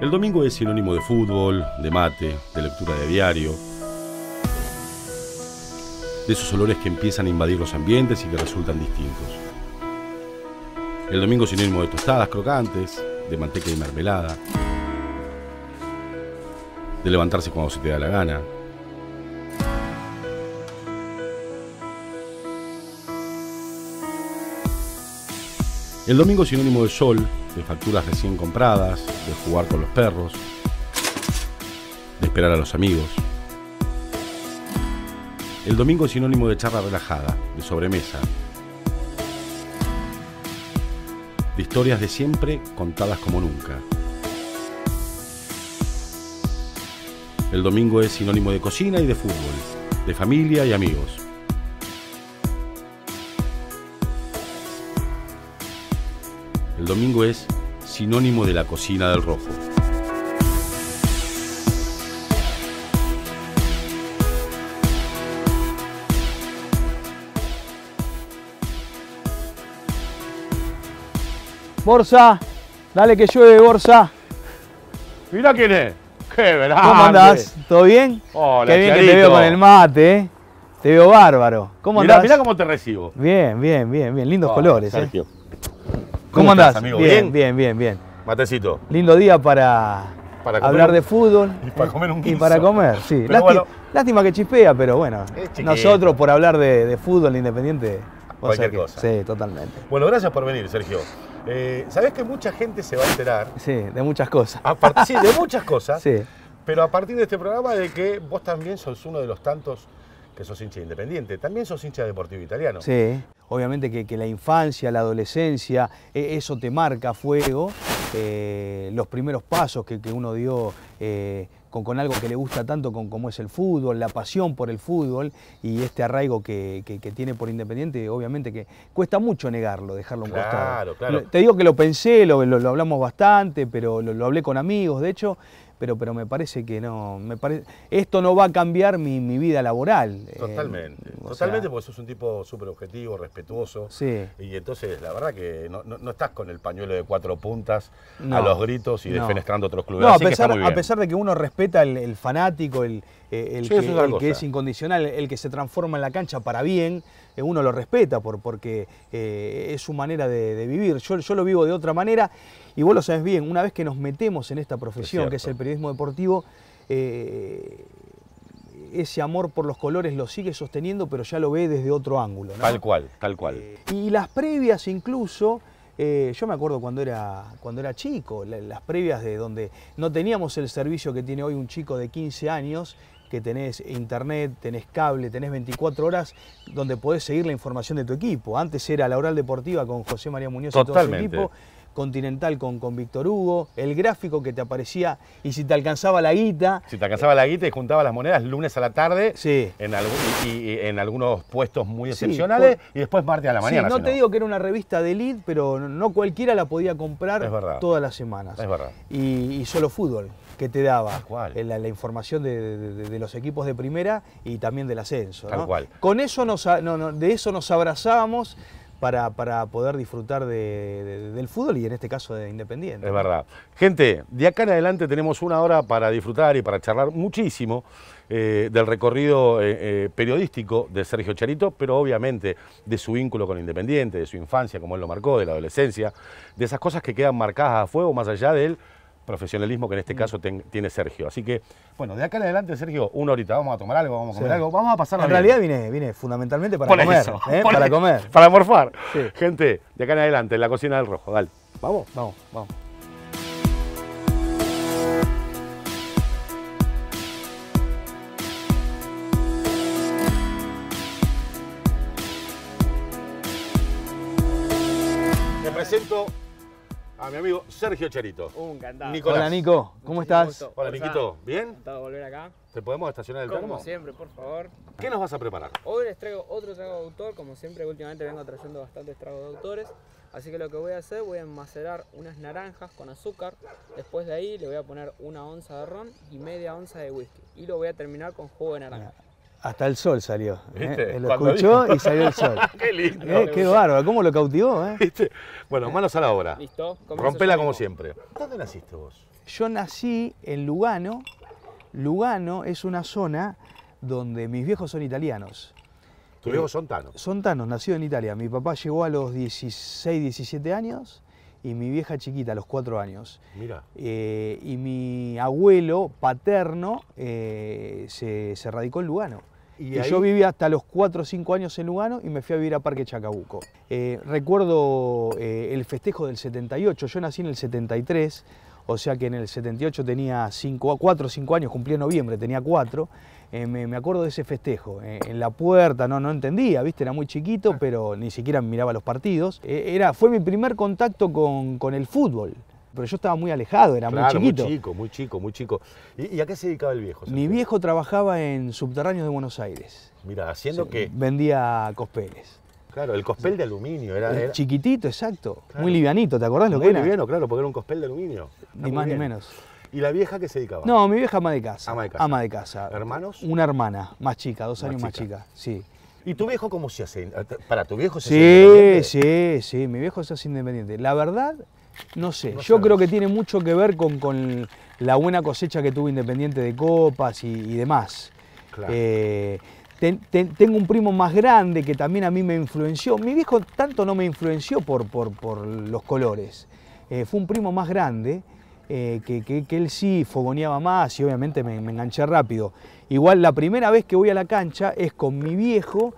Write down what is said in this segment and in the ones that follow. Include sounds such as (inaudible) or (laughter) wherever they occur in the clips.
El domingo es sinónimo de fútbol, de mate, de lectura de diario, de esos olores que empiezan a invadir los ambientes y que resultan distintos. El domingo sinónimo de tostadas crocantes, de manteca y mermelada, de levantarse cuando se te da la gana, El domingo sinónimo de sol, de facturas recién compradas, de jugar con los perros, de esperar a los amigos. El domingo es sinónimo de charla relajada, de sobremesa, de historias de siempre contadas como nunca. El domingo es sinónimo de cocina y de fútbol, de familia y amigos. domingo es sinónimo de la cocina del rojo. Borsa, dale que llueve, Borsa. mira quién es. ¡Qué grande! ¿Cómo andás? ¿Todo bien? Hola, Qué bien que te veo con el mate, eh. Te veo bárbaro. ¿Cómo andás? Mirá cómo te recibo. Bien, bien, bien, bien. Lindos oh, colores, eh. Sergio. ¿Cómo, andás? Amigo? Bien, bien, bien, bien. Matecito. Lindo día para, hablar de fútbol. (laughs) Y para comer un (laughs) guiso. Y para comer, sí. Lástima, que chispea, pero bueno. Nosotros por hablar de, fútbol independiente. Cualquier cosa. Sí, totalmente. Bueno, gracias por venir, Sergio. Eh, Sabés que mucha gente se va a enterar. Sí, de muchas cosas. sí, de (laughs) muchas cosas. sí. Pero a partir de este programa de que vos también sos uno de los tantos que sos hincha de Independiente, también sos hincha de Deportivo Italiano. Sí, obviamente que, la infancia, la adolescencia, e, eso te marca fuego, eh, los primeros pasos que, uno dio eh, con, con, algo que le gusta tanto como es el fútbol, la pasión por el fútbol y este arraigo que, tiene por Independiente, obviamente que cuesta mucho negarlo, dejarlo en claro, costado. Te digo que lo pensé, lo, lo, hablamos bastante, pero lo hablé con amigos, de hecho, pero, pero me parece que no. Me parece, esto no va a cambiar mi, vida laboral. Eh, totalmente, totalmente, porque sos un tipo súper objetivo, respetuoso. Sí. Y entonces, la verdad que no, estás con el pañuelo de cuatro puntas a los gritos y defenestrando otros clubes. a, pesar, a pesar de que uno respeta el, fanático, el, eh, el, que, es incondicional, el que se transforma en la cancha para bien, eh, uno lo respeta por, porque es su manera de, vivir. Yo, yo lo vivo de otra manera y vos lo sabes bien, una vez que nos metemos en esta profesión, que es el periodismo deportivo, eh, ese amor por los colores lo sigue sosteniendo, pero ya lo ve desde otro ángulo. Tal cual, tal cual. Eh, y las previas incluso, eh, yo me acuerdo cuando era, cuando era chico, las previas de donde no teníamos el servicio que tiene hoy un chico de 15 años, que tenés internet, tenés cable, tenés 24 horas donde podés seguir la información de tu equipo. Antes era la oral deportiva con José María Muñoz y todo su equipo. Continental con, Víctor Hugo, el gráfico que te aparecía y si te alcanzaba la guita. Si te alcanzaba la guita y juntaba las monedas lunes a la tarde en en algunos puestos muy excepcionales pues, y después martes a la mañana. no te digo que era una revista de elite, pero no cualquiera la podía comprar todas las semanas. Y, solo fútbol que te daba La, información de, los equipos de primera y también del ascenso. Con eso de eso nos abrazábamos para, poder disfrutar del fútbol y en este caso de Independiente. Es verdad. Gente, de acá en adelante tenemos una hora para disfrutar y para charlar muchísimo eh, del recorrido eh, eh, periodístico de Sergio Charito, pero obviamente de su vínculo con Independiente, de su infancia, como él lo marcó, de la adolescencia, de esas cosas que quedan marcadas a fuego más allá de él profesionalismo que en este mm. caso tiene Sergio. Así que, bueno, de acá en adelante, Sergio, una horita, vamos a tomar algo, vamos a comer algo, vamos a pasar En realidad vine, fundamentalmente para comer, ¿eh? para comer. Para morfar. Gente, de acá en adelante, en la cocina del rojo, dale. Vamos, vamos, vamos. Te presento a mi amigo Sergio Cherito Un encantado. Nicolás. Hola, Nico. ¿Cómo estás? Hola, Miquito, ¿Bien? Encantado volver acá. ¿Te podemos estacionar el Como siempre, por favor. ¿Qué nos vas a preparar? Hoy les traigo otro trago de autor. Como siempre, últimamente vengo trayendo bastantes tragos de autores. Así que lo que voy a hacer, voy a macerar unas naranjas con azúcar. Después de ahí le voy a poner una onza de ron y media onza de whisky. Y lo voy a terminar con jugo de naranja. Hasta el sol salió. ¿eh? ¿Viste? Lo escuchó y salió el sol. (laughs) Ah, qué lindo. ¿Eh? Qué bárbaro, cómo lo cautivó. Eh? Bueno, manos a la obra. Listo. Rompela como siempre. ¿Dónde naciste vos? Yo nací en Lugano. Lugano es una zona donde mis viejos son italianos. ¿Tus viejos son tanos? Son nacido en Italia. Mi papá llegó a los 16, 17 años y mi vieja chiquita a los cuatro años. Eh, y mi abuelo paterno eh, se, radicó en Lugano. Y, yo viví hasta los 4 o 5 años en Lugano y me fui a vivir a Parque Chacabuco. Eh, recuerdo el festejo del 78, yo nací en el 73, o sea que en el 78 tenía 4 o 5 años, cumplí en noviembre, tenía 4. Eh, me, acuerdo de ese festejo, eh, en la puerta, no, no entendía, viste, era muy chiquito, ah. pero ni siquiera miraba los partidos. Eh, era, fue mi primer contacto con, el fútbol. Pero yo estaba muy alejado, era muy chiquito. Muy chico, muy chico, muy chico. ¿Y, a qué se dedicaba el viejo? Mi viejo trabajaba en subterráneos de Buenos Aires. Mira, haciendo qué. que. Vendía cospeles. Claro, el cospel de aluminio era. Chiquitito, exacto. Muy livianito, ¿te acordás lo que era? Muy liviano, claro, porque era un cospel de aluminio. ni más ni menos. ¿Y la vieja que se dedicaba? No, mi vieja ama de casa. Ama de casa. ¿Hermanos? Una hermana, más chica, dos años más chica, sí. ¿Y tu viejo cómo se hace? ¿Para tu viejo se sí, hace independiente? Sí, sí, mi viejo se hace independiente. La verdad, no sé. Yo creo que tiene mucho que ver con, la buena cosecha que tuvo Independiente de copas y, demás. Claro. Eh, tengo un primo más grande que también a mí me influenció. Mi viejo tanto no me influenció por, por, los colores. Eh, fue un primo más grande eh, que, él sí fogoneaba más y obviamente me, enganché rápido. Igual la primera vez que voy a la cancha es con mi viejo,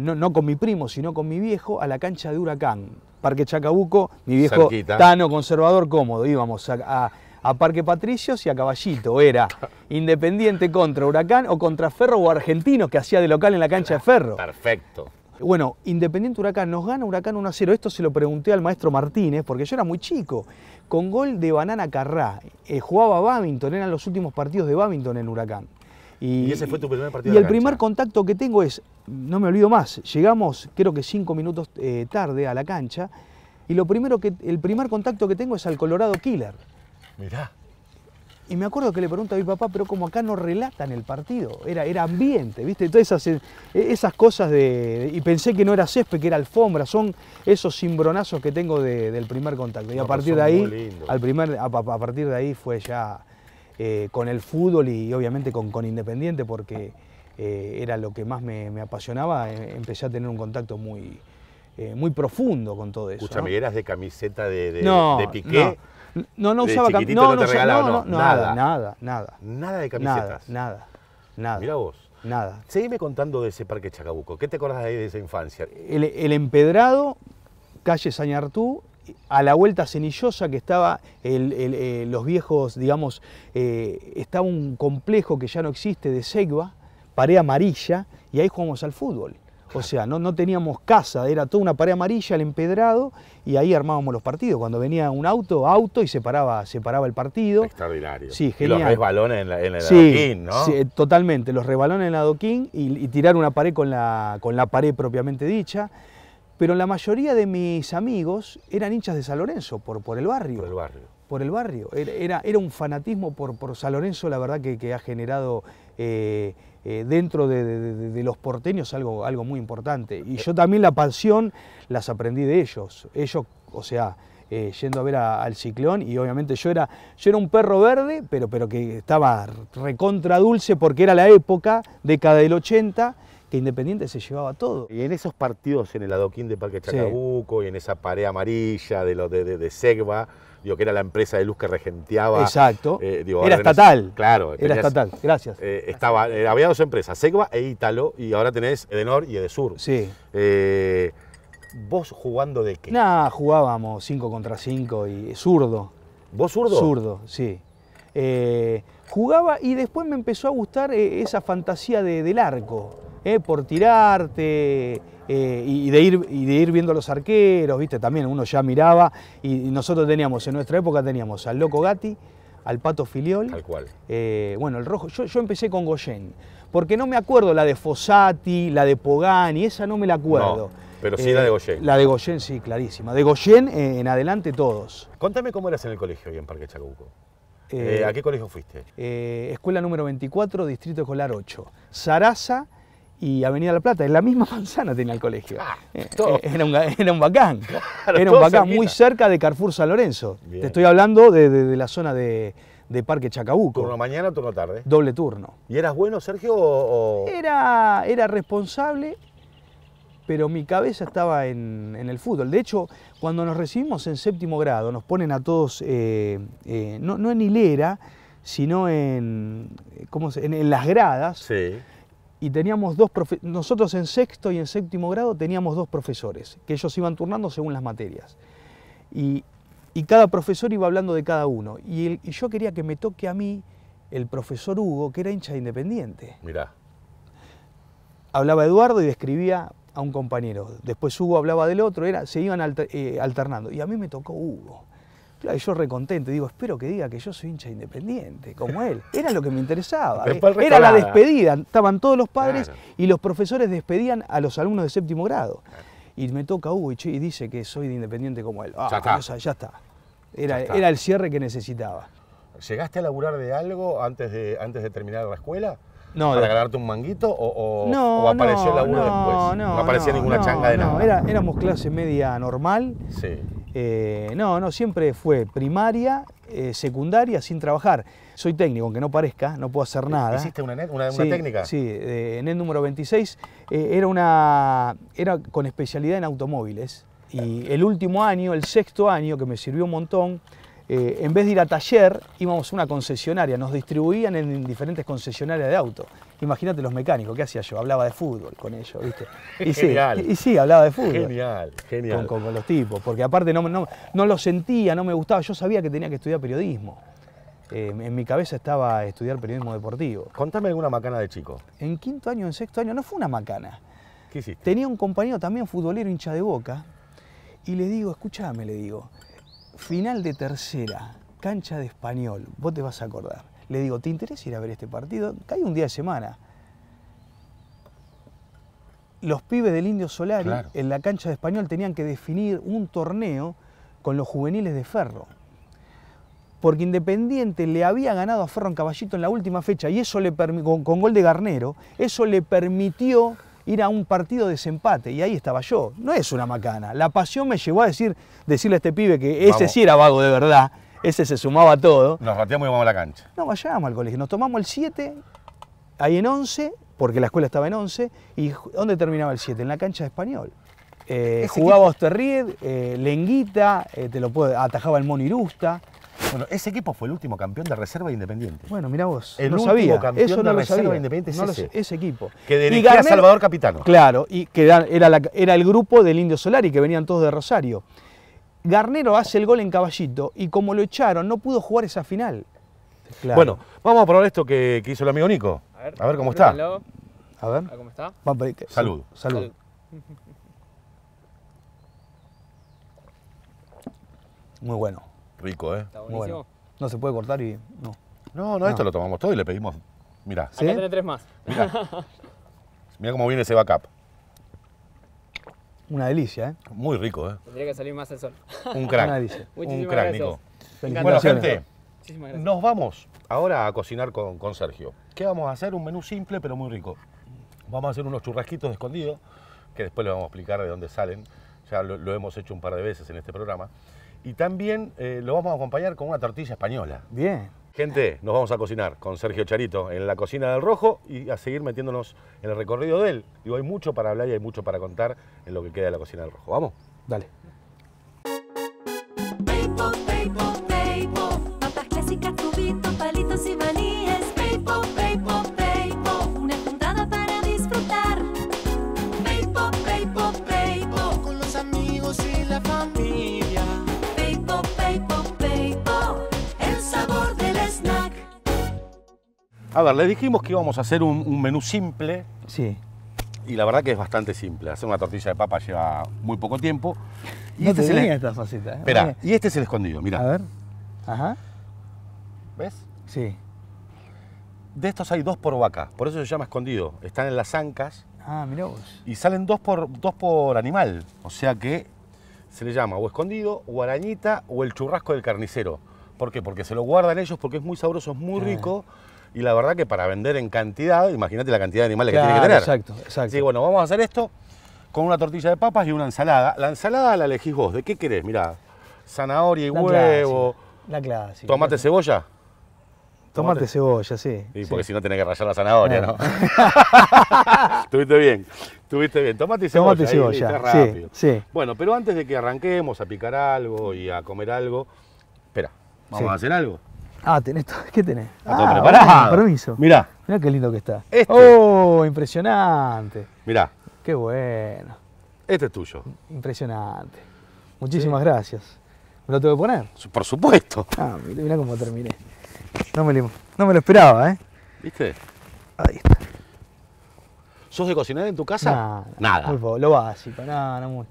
no, con mi primo, sino con mi viejo, a la cancha de Huracán, Parque Chacabuco, mi viejo Tano conservador cómodo, íbamos a, Parque Patricios y a Caballito. Era (laughs) Independiente contra Huracán o contra Ferro o argentino que hacía de local en la cancha de Ferro. Perfecto. Bueno, Independiente Huracán, nos gana Huracán 1 a 0. Esto se lo pregunté al maestro Martínez porque yo era muy chico con gol de Banana Carrá. Eh, jugaba Babington, eran los últimos partidos de Babington en Huracán. Y, ese fue tu primer partido. Y el primer contacto que tengo es, no me olvido más, llegamos creo que cinco minutos eh, tarde a la cancha y lo primero que, el primer contacto que tengo es al Colorado Killer. Mirá. Y me acuerdo que le pregunté a mi papá, pero como acá no relatan el partido, era, era ambiente, ¿viste? Todas esas, eh, esas cosas de, Y pensé que no era césped, que era alfombra, son esos cimbronazos que tengo del primer contacto. Y a partir de ahí, al primer, a, partir de ahí fue ya eh, con el fútbol y, obviamente con, con Independiente, porque eh, era lo que más me, apasionaba, empecé a tener un contacto muy, muy profundo con todo eso. Escuchame, eras de camiseta de, de, no, Piqué. No. No, no usaba camisetas. No, no, nada, nada, nada. Nada de camisetas. Nada, nada. Mira vos. Nada. Seguime contando de ese parque Chacabuco. ¿Qué te acordás de de esa infancia? El, empedrado, calle Sañartú, a la vuelta cenillosa que estaba eh, los viejos, digamos, eh, estaba un complejo que ya no existe de Segva, pared amarilla, y ahí jugamos al fútbol. O sea, no, teníamos casa, era toda una pared amarilla, el empedrado, y ahí armábamos los partidos. Cuando venía un auto, auto y se paraba, el partido. Extraordinario. Sí, genial. Y los resbalones en, el adoquín, ¿no? Sí, totalmente. Los rebalones en el adoquín y, tirar una pared con la, pared propiamente dicha. Pero la mayoría de mis amigos eran hinchas de San Lorenzo, por, el barrio. Por el barrio por el barrio. Era, un fanatismo por, San Lorenzo, la verdad que, ha generado eh, eh, dentro de, los porteños algo, algo muy importante. Y eh, yo también la pasión las aprendí de ellos. Ellos, o sea, eh, yendo a ver al ciclón y obviamente yo era, yo era un perro verde, pero, pero que estaba recontra dulce porque era la época, década del 80, que Independiente se llevaba todo. Y en esos partidos en el adoquín de Parque Chacabuco y en esa pared amarilla de, lo, de, de, Segva, digo, que era la empresa de luz que regenteaba. Exacto. Eh, era estatal. Claro. Era estatal, gracias. Eh, estaba, eh, había dos empresas, Segva e Ítalo, y ahora tenés Edenor y Edesur. Sí. ¿Vos jugando de qué? Nada, jugábamos 5 contra 5 y zurdo. ¿Vos zurdo? Zurdo, sí. jugaba y después me empezó a gustar esa fantasía del arco. Eh, por tirarte eh, y, de ir, y de ir viendo a los arqueros, ¿viste? También uno ya miraba y, nosotros teníamos, en nuestra época teníamos al Loco Gatti, al Pato Filiol. Al cual. Eh, bueno, el rojo. Yo, empecé con Goyen, porque no me acuerdo la de Fossati, la de Pogani, esa no me la acuerdo. Pero sí la de Goyen. La de Goyen, sí, clarísima. De Goyen en adelante todos. Contame cómo eras en el colegio y en Parque Chacabuco. ¿A qué colegio fuiste? escuela número 24, Distrito Escolar 8. Sarasa y Avenida La Plata, en la misma (laughs) manzana tenía el colegio. Ah, eh, eh, (laughs) era, un, bacán, era un bacán muy cerca de Carrefour San Lorenzo. Te estoy hablando de, la zona de, Parque Chacabuco. ¿Turno mañana, turno tarde? Doble turno. ¿Y eras bueno, Sergio? Era, era responsable, pero mi cabeza estaba en, el fútbol. De hecho, cuando nos recibimos en séptimo grado, nos ponen a todos, eh, no, en hilera, sino en, ¿cómo se, en, en las gradas. Sí y teníamos dos profesores, nosotros en sexto y en séptimo grado teníamos dos profesores, que ellos iban turnando según las materias. Y, cada profesor iba hablando de cada uno. Y, yo quería que me toque a mí el profesor Hugo, que era hincha independiente. Mirá. Hablaba Eduardo y describía a un compañero. Después Hugo hablaba del otro, era, se iban eh, alternando. Y a mí me tocó Hugo. Claro, y yo recontento, digo, espero que diga que yo soy hincha independiente, como él. Era lo que me interesaba. (laughs) Era la despedida. Estaban todos los padres y los profesores despedían a los alumnos de séptimo grado. Y me toca Hugo y, dice que soy de independiente como él. Ah, ya, está. ya, está. Era, Era, el cierre que necesitaba. ¿Llegaste a laburar de algo antes de, antes de terminar la escuela? No, ¿Para de... ganarte un manguito o, apareció no, después? No, no aparecía ninguna changa de nada. Era, éramos clase media normal. Sí. Eh, no, no, siempre fue primaria, eh, secundaria, sin trabajar. Soy técnico, aunque no parezca, no puedo hacer eh, nada. ¿Hiciste una, técnica? Sí, en el número 26 era, una, era con especialidad en automóviles. Y el último año, el sexto año, que me sirvió un montón, eh, en vez de ir a taller, íbamos a una concesionaria, nos distribuían en diferentes concesionarias de auto. Imagínate los mecánicos, ¿qué hacía yo? Hablaba de fútbol con ellos, ¿viste? Y genial. Sí, y sí, hablaba de fútbol. Genial, genial. Con, los tipos, porque aparte no, lo sentía, no me gustaba, yo sabía que tenía que estudiar periodismo. Eh, en mi cabeza estaba estudiar periodismo deportivo. Contame alguna macana de chico. En quinto año, en sexto año, no fue una macana. ¿Qué hiciste? Tenía un compañero también futbolero hincha de boca y le digo, escúchame, le digo, Final de tercera, cancha de español, vos te vas a acordar. Le digo, ¿te interesa ir a ver este partido? Cae un día de semana. Los pibes del Indio Solari en la cancha de español tenían que definir un torneo con los juveniles de Ferro. Porque Independiente le había ganado a Ferro en Caballito en la última fecha y eso le con gol de Garnero, eso le permitió ir a un partido de desempate y ahí estaba yo. No es una macana. La pasión me llevó a decir, decirle a este pibe que ese sí era vago de verdad, ese se sumaba a todo. Nos rateamos y vamos a la cancha. No, vayamos al colegio. Nos tomamos el 7, ahí en 11, porque la escuela estaba en 11, y ¿dónde terminaba el 7? En la cancha de español. Eh, jugaba Osterried, eh, Lenguita, eh, te lo atajaba el Monirusta. Bueno, ese equipo fue el último campeón de reserva Independiente. Bueno, mira vos. El último campeón de lo reserva Independiente es ese. ese. equipo. Que dirigía a Salvador Capitano. Claro, y que era, el grupo del Indio Solari, que venían todos de Rosario. Garnero hace el gol en Caballito y como lo echaron, no pudo jugar esa final. Bueno, vamos a probar esto que, hizo el amigo Nico. A ver, cómo está. A ver. Salud. Salud. Muy bueno rico, ¿eh? Está Bueno, no se puede cortar y no. No, no, esto lo tomamos todo y le pedimos. mira, Acá tenés tres más. mira (laughs) cómo viene ese backup. Una delicia, ¿eh? Muy rico, ¿eh? Tendría que salir más el sol. Un crack. (laughs) Un crack, Bueno, gente, nos vamos ahora a cocinar con, Sergio. ¿Qué vamos a hacer? Un menú simple, pero muy rico. Vamos a hacer unos churrasquitos escondidos, que después les vamos a explicar de dónde salen. Ya lo hemos hecho un par de veces en este programa. Y también eh, lo vamos a acompañar con una tortilla española. Bien. Gente, nos vamos a cocinar con Sergio Charito en la cocina del Rojo y a seguir metiéndonos en el recorrido de él. Digo, hay mucho para hablar y hay mucho para contar en lo que queda de la cocina del Rojo. Vamos. Dale. A ver, le dijimos que íbamos a hacer un, menú simple. Sí. Y la verdad que es bastante simple. Hacer una tortilla de papa lleva muy poco tiempo. Y no este te es el... esta ¿eh? y este es el escondido, mira. A ver. Ajá. ¿Ves? Sí. De estos hay dos por vaca, por eso se llama escondido. Están en las ancas. Ah, mirá vos. Y salen dos por, dos por animal. O sea que se le llama o escondido, o arañita, o el churrasco del carnicero. ¿Por qué? Porque se lo guardan ellos, porque es muy sabroso, es muy eh. rico y la verdad que para vender en cantidad, imagínate la cantidad de animales que tiene que tener. Exacto, exacto. Sí, bueno, vamos a hacer esto con una tortilla de papas y una ensalada. La ensalada la elegís vos. ¿De qué querés? Mirá, zanahoria y huevo. la clásica. ¿Tomate cebolla? Tomate, cebolla, sí. Sí, porque si no tenés que rayar la zanahoria, ¿no? Estuviste ah. (laughs) bien, estuviste bien. Tomate y cebolla. Tomate Sí, Bueno, pero antes de que arranquemos a picar algo y a comer algo, espera, ¿vamos a hacer algo? Ah, tenés todo. ¿Qué tenés? Ah, todo ah, preparado. permiso. Mirá. Mirá qué lindo que está. Este. Oh, impresionante. Mirá. Qué bueno. Este es tuyo. Impresionante. Muchísimas gracias. ¿Me lo tengo que poner? Por supuesto. Ah, mirá, cómo terminé. No me, lo, no me lo esperaba, ¿eh? ¿Viste? Ahí está. ¿Sos de cocinar en tu casa? Nada. nada. Por favor, lo básico, nada, no, mucho.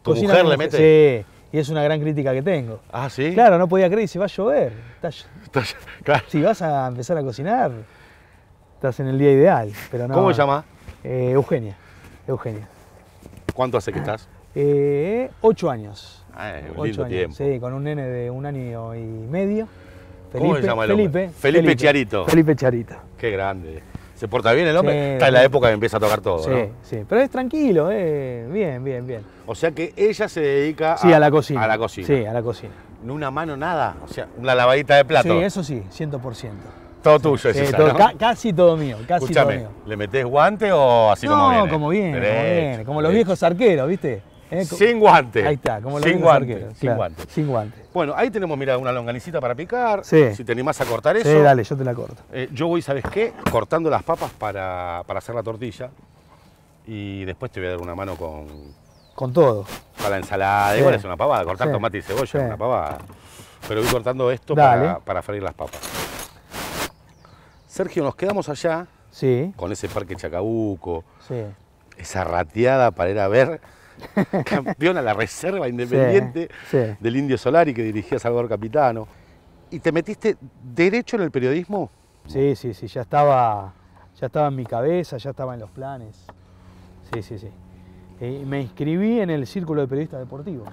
¿Tu mujer le mete? Sí. Y es una gran crítica que tengo. Ah, sí. Claro, no podía creer, si va a llover. Si vas a empezar a cocinar, estás en el día ideal. Pero ¿Cómo se llama? Eh, Eugenia. Eugenia. ¿Cuánto hace que estás? Eh, ocho años. Ah, años. Sí, con un nene de un año y medio. ¿Cómo se llama el Felipe, Felipe, Felipe Charito. Felipe Charito. Qué grande. ¿Se porta bien el hombre? Está en la época que empieza a tocar todo, ¿no? Sí, pero es tranquilo, eh. bien, bien, bien. O sea que ella se dedica sí, a, la cocina. A la cocina. Sí, a la cocina. En una mano nada, o sea, una lavadita de plato. Sí, eso sí, 100%. Todo tuyo es esa, casi todo mío, casi todo mío. ¿le metes guante o así no, como viene? No, como como viene, como los viejos arqueros, ¿viste? Eh, sin guante. Ahí está, como lo sin guante, sin, guantes. guante. sin Bueno, ahí tenemos, mira, una longanicita para picar. Sí. Si te animás a cortar eso. Sí, dale, yo te la corto. Eh, yo voy, ¿sabes qué? Cortando las papas para, para, hacer la tortilla. Y después te voy a dar una mano con. Con todo. Para la ensalada. Igual es una pavada. Cortar tomate y cebolla es una pavada. Pero voy cortando esto para, para, freír las papas. Sergio, nos quedamos allá. Sí. Con ese parque Chacabuco. Sí. Esa rateada para ir a ver (laughs) campeón a la reserva independiente del Indio Solari que dirigía Salvador Capitano. ¿Y te metiste derecho en el periodismo? Sí, sí, sí, ya estaba, ya estaba en mi cabeza, ya estaba en los planes. Sí, sí, sí. Eh, me inscribí en el Círculo de Periodistas Deportivos.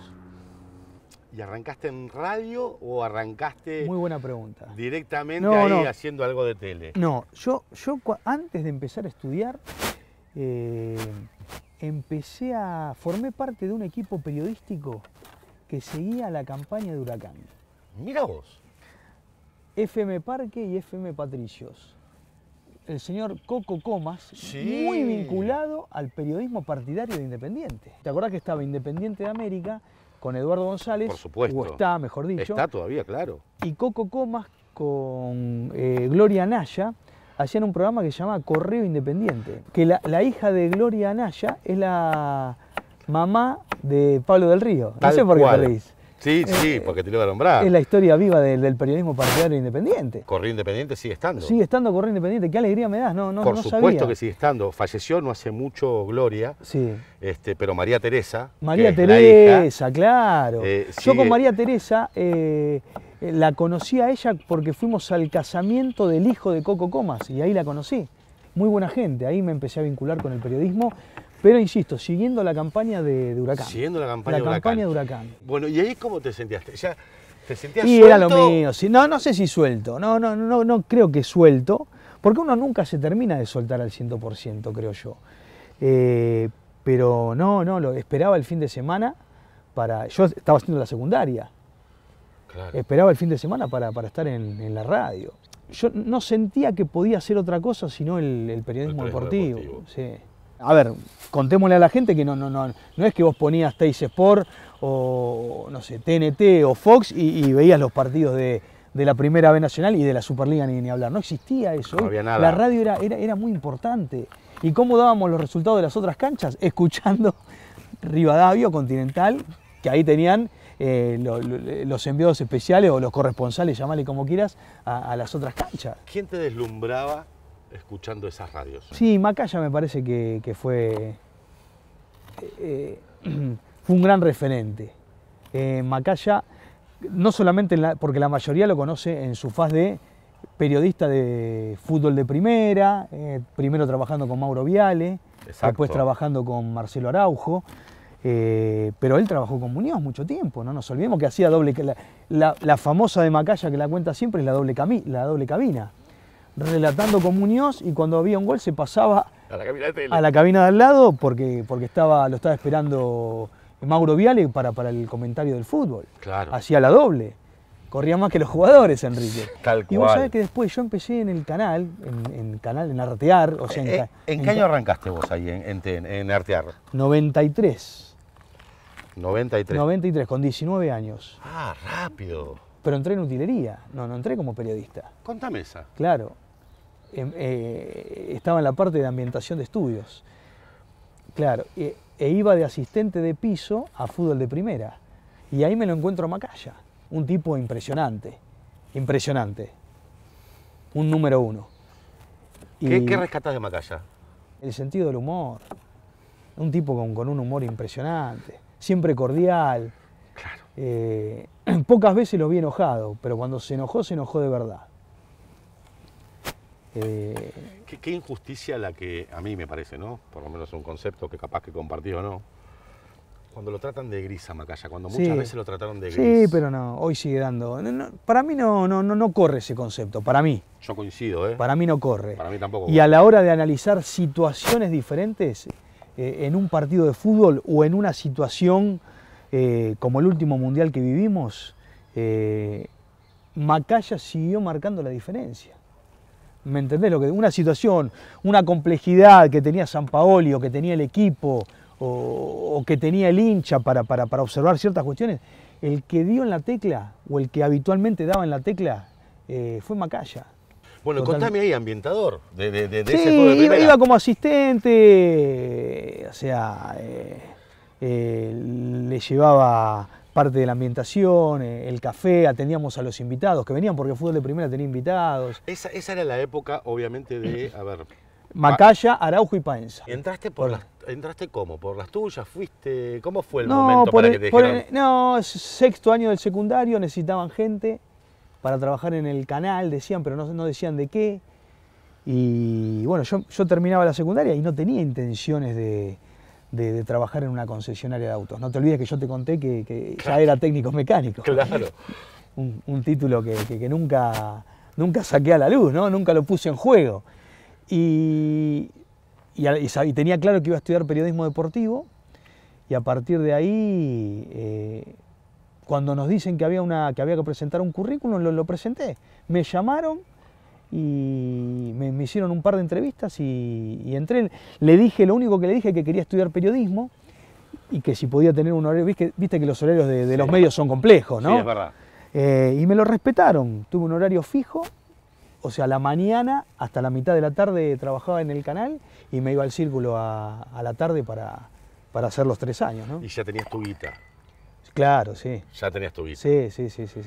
¿Y arrancaste en radio o arrancaste... Muy buena pregunta. Directamente ahí haciendo algo de tele. No, yo, yo antes de empezar a estudiar eh, empecé a. formé parte de un equipo periodístico que seguía la campaña de Huracán. Mira vos. FM Parque y FM Patricios. El señor Coco Comas, muy vinculado al periodismo partidario de Independiente. ¿Te acordás que estaba Independiente de América con Eduardo González? Por supuesto. O está, mejor dicho. Está todavía, claro. Y Coco Comas con eh, Gloria Naya, hacían un programa que se llama Correo Independiente, que la, hija de Gloria Anaya es la mamá de Pablo del Río. No sé por qué te Sí, eh, sí, eh, porque te lo iba a nombrar. Es la historia viva del, periodismo partidario independiente. Corrido Independiente sigue estando. Sigue estando Corrido Independiente, qué alegría me das, no, no Por supuesto que sigue estando. Falleció no hace mucho Gloria, sí. este, pero María Teresa. María Teresa, claro. Eh, Yo con María Teresa la conocí a ella porque fuimos al casamiento del hijo de Coco Comas y ahí la conocí. Muy buena gente, ahí me empecé a vincular con el periodismo pero insisto, siguiendo la campaña de, Huracán. Siguiendo la campaña, de, huracán. Bueno, ¿y ahí cómo te sentías? ¿Ya ¿Te sentías y era lo mío. No, no sé si suelto. No, no, no, no creo que suelto. Porque uno nunca se termina de soltar al 100%, creo yo. Eh, pero no, no, lo esperaba el fin de semana para. Yo estaba haciendo la secundaria. Esperaba el fin de semana para, para estar en, la radio. Yo no sentía que podía hacer otra cosa sino el, periodismo deportivo. deportivo. Sí a ver, contémosle a la gente que no, no, no, no es que vos ponías Teis Sport o, no sé, TNT o Fox y, veías los partidos de, la Primera B Nacional y de la Superliga ni, ni hablar. No existía eso. No había nada. La radio era, era, muy importante. ¿Y cómo dábamos los resultados de las otras canchas? (laughs) Escuchando Rivadavia Continental, que ahí tenían eh, los enviados especiales o los corresponsales, llamale como quieras, a, las otras canchas. Gente te deslumbraba escuchando esas radios. Sí, Macaya me parece que, eh, eh, (clears throat) fue, un gran referente. Eh, Macaya, no solamente porque la mayoría lo conoce en su faz de periodista de fútbol de primera, primero trabajando con Mauro Viale, después trabajando con Marcelo Araujo, pero él trabajó con Muñoz mucho tiempo, no nos olvidemos que hacía doble, la, la, famosa de Macaya que la cuenta siempre es la doble, la doble cabina relatando con Muñoz y cuando había un gol se pasaba a la cabina de, al lado porque, porque estaba, lo estaba esperando Mauro Viale para, para el comentario del fútbol. Claro. Hacía la doble. Corría más que los jugadores, Enrique. (laughs) Y vos sabés que después yo empecé en el canal, en, canal, en Artear. O sea, en, eh, qué año arrancaste vos ahí en, Artear? 93. 93. 93, con 19 años. Ah, rápido pero entré en utilería, no, no entré como periodista. Contame esa. Claro, Em, eh, estaba en la parte de ambientación de estudios. Claro, e, e, iba de asistente de piso a fútbol de primera. Y ahí me lo encuentro a Macaya, un tipo impresionante, impresionante, un número uno. ¿Qué, ¿Qué de Macaya? El sentido del humor, un tipo con, un humor impresionante, siempre cordial. Claro. Eh, (clears throat) pocas veces lo vi enojado, pero cuando se enojó, se enojó de verdad. Eh, ¿Qué, injusticia la que a mí me parece, ¿no? Por lo menos es un concepto que capaz que compartí o no. Cuando lo tratan de gris a Macaya, cuando muchas veces lo trataron de gris. Sí, pero no, hoy sigue dando. para mí no, no, no, corre ese concepto, para mí. Yo coincido, ¿eh? Para mí no corre. Para mí tampoco. Y a la hora de analizar situaciones diferentes eh, en un partido de fútbol o en una situación eh, como el último mundial que vivimos, Macaya siguió marcando la diferencia. ¿Me entendés lo que? Una situación, una complejidad que tenía San Paoli o que tenía el equipo o, que tenía el hincha para, observar ciertas cuestiones, el que dio en la tecla o el que habitualmente daba en la tecla eh, fue Macaya. Bueno, contame ahí, ambientador de, de, sí, iba, como asistente, eh, o sea, eh, le llevaba parte de la ambientación, eh, el café, atendíamos a los invitados que venían porque fútbol de primera tenía invitados. Esa, esa era la época, obviamente, de, a ver... (clears throat) Macaya, Araujo y Paenza. ¿Entraste por, las, entraste cómo? ¿Por las tuyas? ¿Fuiste? ¿Cómo fue el momento para que te dijeron? no, sexto año del secundario, necesitaban gente para trabajar en el canal, decían, pero no, no decían de qué. Y bueno, yo, yo terminaba la secundaria y no tenía intenciones de, de, trabajar en una concesionaria de autos. No te olvides que yo te conté que, ya era técnico mecánico. Claro. Un, título que, nunca, nunca saqué a la luz, ¿no? Nunca lo puse en juego. Y, y, tenía claro que iba a estudiar periodismo deportivo y a partir de ahí... Eh, cuando nos dicen que había, una, que había que presentar un currículum, lo presenté. Me llamaron, y me, hicieron un par de entrevistas y, entré. Le dije, lo único que le dije que quería estudiar periodismo y que si podía tener un horario, viste, que los horarios de, los medios son complejos, ¿no? Sí, es verdad. Eh, y me lo respetaron, tuve un horario fijo, o sea, la mañana hasta la mitad de la tarde trabajaba en el canal y me iba al círculo a, la tarde para, hacer los tres años, ¿no? Y ya tenías tu guita. Claro, sí. Ya tenías tu guita. sí, sí, sí, sí.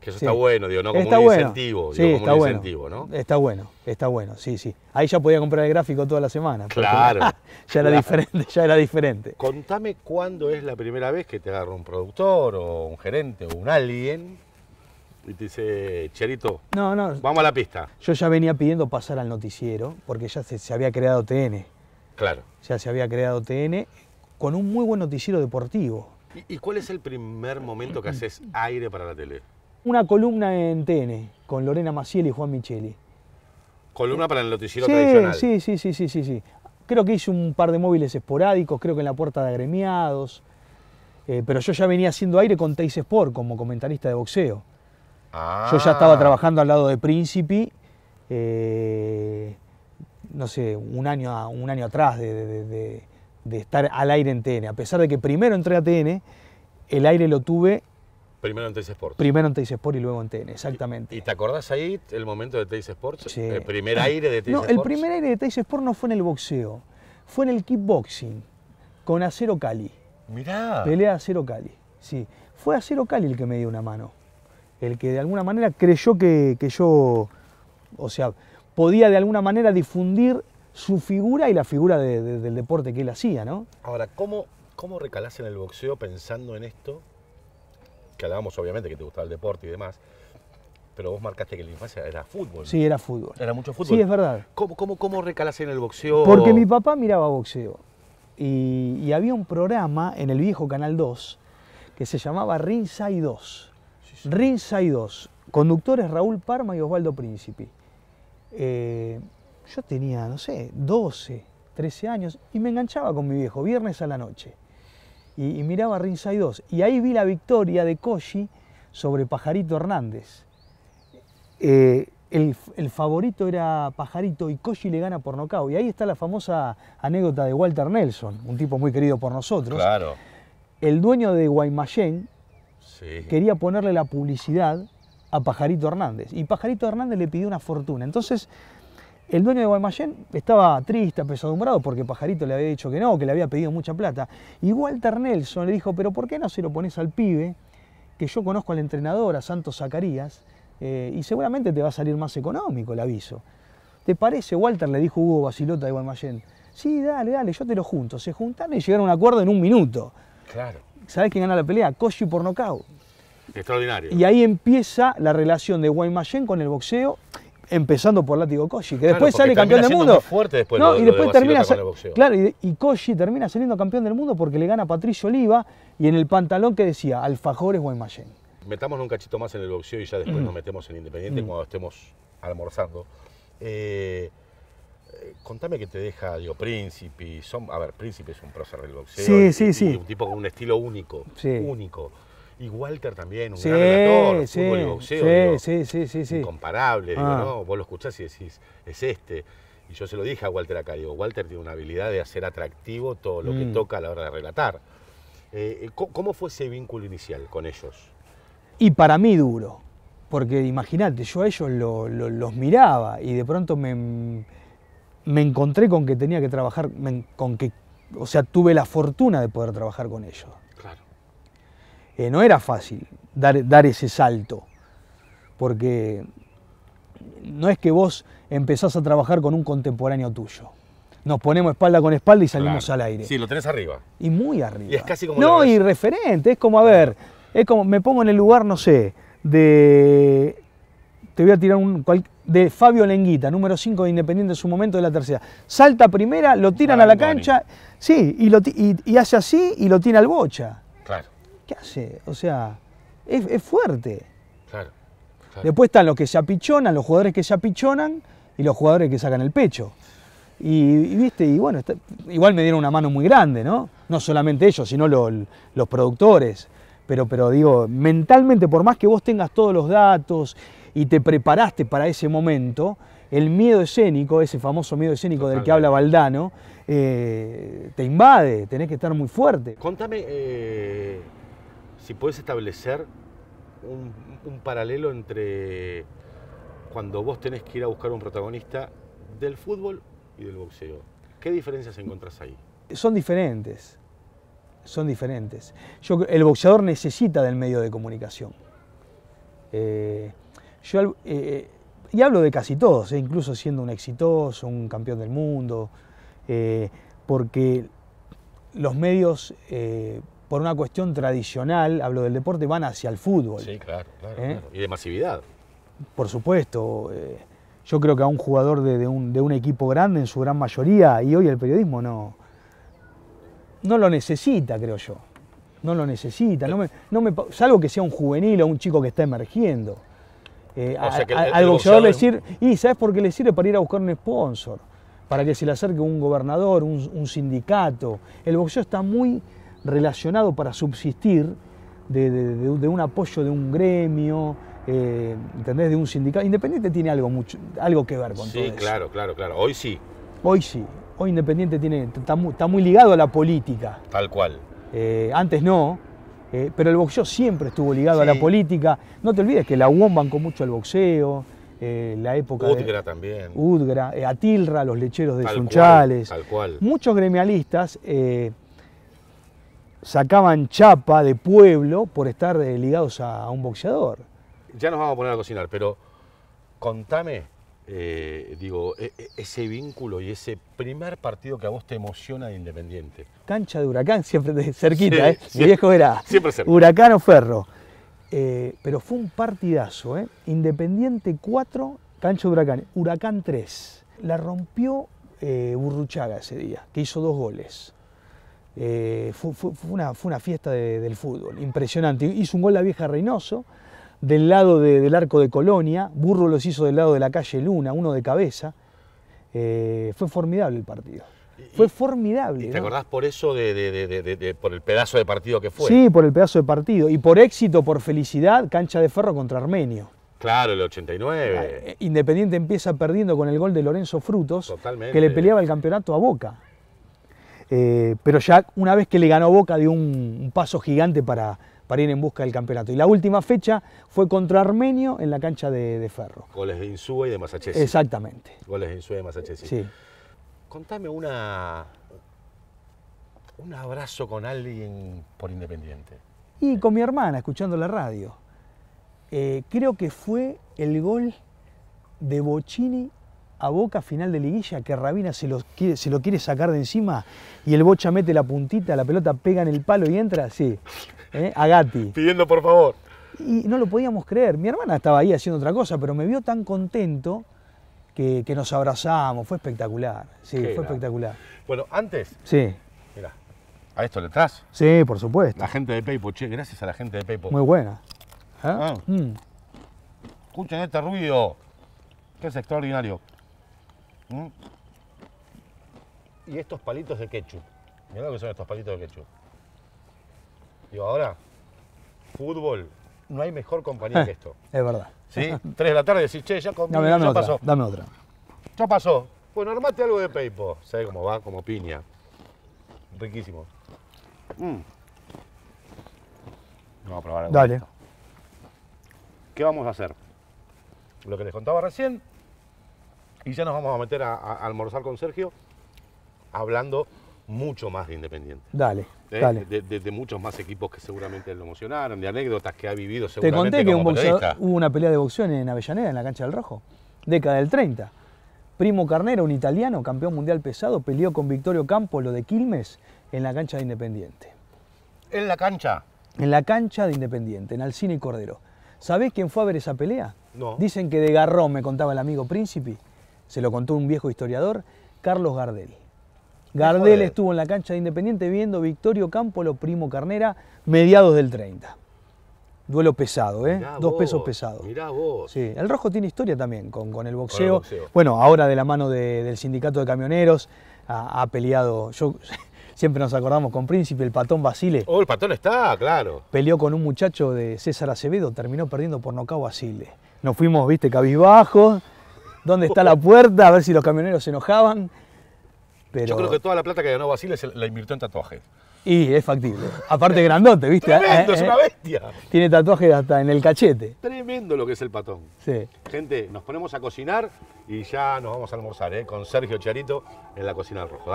Que eso está bueno, digo, ¿no? Como un incentivo, como está un bueno. incentivo, ¿no? Está bueno, está bueno, sí, sí. Ahí ya podía comprar el gráfico toda la semana. Claro. (laughs) ya era diferente, ya era diferente. Contame cuándo es la primera vez que te agarra un productor o un gerente o un alguien y te dice, Cherito, no, no, vamos a la pista. Yo ya venía pidiendo pasar al noticiero porque ya se, había creado TN. Claro. Ya se había creado TN con un muy buen noticiero deportivo. y cuál es el primer momento que haces aire para la tele? una columna en TN con Lorena Maciel y Juan Micheli. Columna para el noticiero tradicional. Sí, sí, sí, sí, sí, Creo que hice un par de móviles esporádicos, creo que en la puerta de agremiados. Eh, pero yo ya venía haciendo aire con Teis Sport como comentarista de boxeo. Yo ya estaba ah. trabajando al lado de Príncipe, eh, no sé, un año, un año atrás de, estar al aire en TN. A pesar de que primero entré a TN, el aire lo tuve Primero en Teis Sports. Primero en Teis Sports y luego en TN, exactamente. ¿Y, te acordás ahí el momento de Teis Sports? Sí. ¿El primer aire de Teis Sports? No, el primer aire de Teis Sports no fue en el boxeo, fue en el kickboxing, con Acero Cali. Mirá. Pelea Acero Cali, sí. Fue Acero Cali el que me dio una mano, el que de alguna manera creyó que, yo, o sea, podía de alguna manera difundir su figura y la figura del deporte que él hacía, ¿no? Ahora, ¿cómo, ¿cómo recalás en el boxeo pensando en esto? que hablábamos obviamente que te gustaba el deporte y demás, pero vos marcaste que en la infancia era fútbol. Sí, era fútbol. Era mucho fútbol. Sí, es verdad. ¿Cómo, cómo, cómo recalas en el boxeo? Porque mi papá miraba boxeo. Y, había un programa en el viejo Canal 2 que se llamaba Ringside 2. Rinsay 2. Conductores Raúl Parma y Osvaldo Príncipe. Eh, yo tenía, no sé, 12, 13 años y me enganchaba con mi viejo, viernes a la noche y, miraba Ringside 2. Y ahí vi la victoria de Koshi sobre Pajarito Hernández. Eh, el, favorito era Pajarito y Koshi le gana por nocao Y ahí está la famosa anécdota de Walter Nelson, un tipo muy querido por nosotros. Claro. El dueño de Guaymallén quería ponerle la publicidad a Pajarito Hernández. Y Pajarito Hernández le pidió una fortuna. Entonces el dueño de Guaymallén estaba triste, apesadumbrado, porque Pajarito le había dicho que no, que le había pedido mucha plata. Y Walter Nelson le dijo, pero ¿por qué no se lo pones al pibe? Que yo conozco al entrenador, a Santos Zacarías, eh, y seguramente te va a salir más económico el aviso. ¿Te parece, Walter? Le dijo Hugo Basilota de Guaymallén. Sí, dale, dale, yo te lo junto. Se juntaron y llegaron a un acuerdo en un minuto. Claro. ¿Sabés quién gana la pelea? Koshi por nocao. Extraordinario. Y ahí empieza la relación de Guaymallén con el boxeo empezando por Látigo Koshi, que después sale campeón del mundo. no, y después termina Claro, y, Koshi termina saliendo campeón del mundo porque le gana Patricio Oliva y en el pantalón que decía Alfajores Guaymallén. metamos un cachito más en el boxeo y ya después mm. nos metemos en Independiente mm. cuando estemos almorzando. Eh, contame qué te deja, digo, Príncipe, son, a ver, Príncipe es un prócer del boxeo. Sí, sí, sí. Un tipo con un estilo único, sí. único. Y Walter también, un gran relator, un Incomparable, ah. ¿no? Vos lo escuchás y decís, es este. Y yo se lo dije a Walter acá, digo, Walter tiene una habilidad de hacer atractivo todo lo que mm. toca a la hora de relatar. Eh, eh, ¿Cómo fue ese vínculo inicial con ellos? Y para mí duro, porque imagínate, yo a ellos los miraba y de pronto me, me encontré con que tenía que trabajar, con que, o sea, tuve la fortuna de poder trabajar con ellos. Eh, no era fácil dar, dar ese salto, porque no es que vos empezás a trabajar con un contemporáneo tuyo. Nos ponemos espalda con espalda y salimos al aire. Sí, lo tenés arriba. Y muy arriba. Y es casi como. No, y referente. Es como, a ver, es como, me pongo en el lugar, no sé, de. Te voy a tirar un. de Fabio Lenguita, número 5 de Independiente en su momento de la tercera. Salta primera, lo tiran a la cancha. Sí, y, lo, y, hace así y lo tira al bocha. Claro. ¿qué hace? O sea, es, fuerte. Claro, Después están los que se apichonan, los jugadores que se apichonan y los jugadores que sacan el pecho. Y, viste, y bueno, igual me dieron una mano muy grande, ¿no? No solamente ellos, sino los productores. Pero, pero digo, mentalmente, por más que vos tengas todos los datos y te preparaste para ese momento, el miedo escénico, ese famoso miedo escénico del que habla Valdano, eh, te invade, tenés que estar muy fuerte. Contame eh, si puedes establecer un, paralelo entre cuando vos tenés que ir a buscar un protagonista del fútbol y del boxeo. ¿Qué diferencias encontrás ahí? Son diferentes, son diferentes. Yo, el boxeador necesita del medio de comunicación. Eh, yo, eh, eh, y hablo de casi todos, incluso siendo un exitoso, un campeón del mundo, porque los medios por una cuestión tradicional, hablo del deporte, van hacia el fútbol. Sí, claro, claro. ¿Eh? Y de masividad. Por supuesto. Eh, yo creo que a un jugador de, un, equipo grande, en su gran mayoría, y hoy el periodismo no, no lo necesita, creo yo. No lo necesita. No no salvo que sea un juvenil o un chico que está emergiendo. Eh, o al boxeador le sirve. Y ¿sabes por qué le sirve? Para ir a buscar un sponsor. Para que se le acerque un gobernador, un, un sindicato. El boxeo está muy relacionado para subsistir de, un apoyo de un gremio, eh, De un sindicato. Independiente tiene algo, mucho, algo que ver con sí, todo eso. Sí, claro, claro, claro. Hoy sí. Hoy sí. Hoy Independiente tiene, está, muy, ligado a la política. Tal cual. Eh, antes no, eh, pero el boxeo siempre estuvo ligado a la política. No te olvides que la UOM bancó mucho al boxeo, la época Udgra también. Udgra, Atilra, los lecheros de Sunchales. tal cual. Muchos gremialistas sacaban chapa de pueblo por estar eh, ligados a, un boxeador. Ya nos vamos a poner a cocinar, pero contame, eh, digo, e, e, ese vínculo y ese primer partido que a vos te emociona de Independiente. Cancha de Huracán, (laughs) siempre de cerquita, ¿eh? Mi viejo era siempre cerca. Huracán o Ferro. Eh, pero fue un partidazo, ¿eh? Independiente 4, Cancha de Huracán, Huracán 3. La rompió Burruchaga ese día, que hizo dos goles. Eh, fue, una, fue, una, fiesta del fútbol, impresionante. Hizo un gol la vieja Reynoso, del lado del arco de Colonia, Burro los hizo del lado de la calle Luna, uno de cabeza. Eh, fue formidable el partido. Fue formidable. ¿Te acordás por eso, por el pedazo de partido que fue? Sí, por el pedazo de partido. Y por éxito, por felicidad, cancha de ferro contra Armenio. Claro, el 89. Ah, eh, Independiente empieza perdiendo con el gol de Lorenzo Frutos, que le peleaba el campeonato a Boca. Eh, pero ya una vez que le ganó Boca dio un, paso gigante para, para, ir en busca del campeonato. Y la última fecha fue contra Armenio en la cancha de, Ferro. Goles de Insúa y de Masachesi. Exactamente. Goles de Insúa y de Masachesi. Sí. Contame una, un abrazo con alguien por Independiente. Y con mi hermana, escuchando la radio. Eh, creo que fue el gol de Bocini a Boca final de liguilla que Rabina se lo, quiere, se lo quiere sacar de encima y el Bocha mete la puntita, la pelota pega en el palo y entra, sí, ¿eh? a Pidiendo por favor. Y no lo podíamos creer. Mi hermana estaba ahí haciendo otra cosa, pero me vio tan contento que, nos abrazamos. Fue espectacular. Sí, fue espectacular. Bueno, antes. Sí. Mira, ¿a esto le Sí, por supuesto. La gente de Paypo, che, gracias a la gente de Paypo. Muy buena. ¿Eh? Ah. Mm. Escuchen este ruido, que es extraordinario. Y estos palitos de ketchup. Mirá lo que son estos palitos de ketchup. Digo, ahora, fútbol, no hay mejor compañía que eh, esto. Es verdad. ¿Sí? Tres de la tarde decís, che, ya comí, dame, otra, pasó. Ya pasó. Bueno, armate algo de Paypal. ¿Sabes cómo va? Como piña. Riquísimo. Mm. Vamos a probar algo. Dale. ¿Qué vamos a hacer? Lo que les contaba recién, y ya nos vamos a meter a, almorzar con Sergio hablando mucho más de Independiente. Dale. ¿Eh? dale. De, muchos más equipos que seguramente lo emocionaron, de anécdotas que ha vivido seguramente. Te conté que hubo una pelea de boxeo en Avellaneda, en la cancha del Rojo, década del 30. Primo Carnero, un italiano, campeón mundial pesado, peleó con Victorio Campo, lo de Quilmes, en la cancha de Independiente. ¿En la cancha? En la cancha de Independiente, en Alcine y Cordero. ¿Sabés quién fue a ver esa pelea? No. Dicen que de garrón, me contaba el amigo Príncipe, se lo contó un viejo historiador, Carlos Gardel. Gardel estuvo en la cancha de Independiente viendo Victorio Campolo, primo Carnera, mediados del 30. Duelo pesado, ¿eh? Dos pesos pesados. Mirá vos. Sí, el rojo tiene historia también con, con el, boxeo. Bueno, ahora de la mano del sindicato de camioneros ha, peleado. Yo (laughs) siempre nos acordamos con Príncipe, el patón Basile. Oh, el patón está, claro. Peleó con un muchacho de César Acevedo, terminó perdiendo por nocao Basile. Nos fuimos, viste, cabizbajos dónde está la puerta, a ver si los camioneros se enojaban. Pero... Yo creo que toda la plata que ganó Basile la invirtió en tatuaje. Y es factible. Aparte grandote, ¿viste? Tremendo, ah, es eh, una bestia. Tiene tatuaje hasta en el cachete. Tremendo lo que es el patón. Sí. Gente, nos ponemos a cocinar y ya nos vamos a almorzar, ¿eh? Con Sergio Charito en la cocina del Rojo.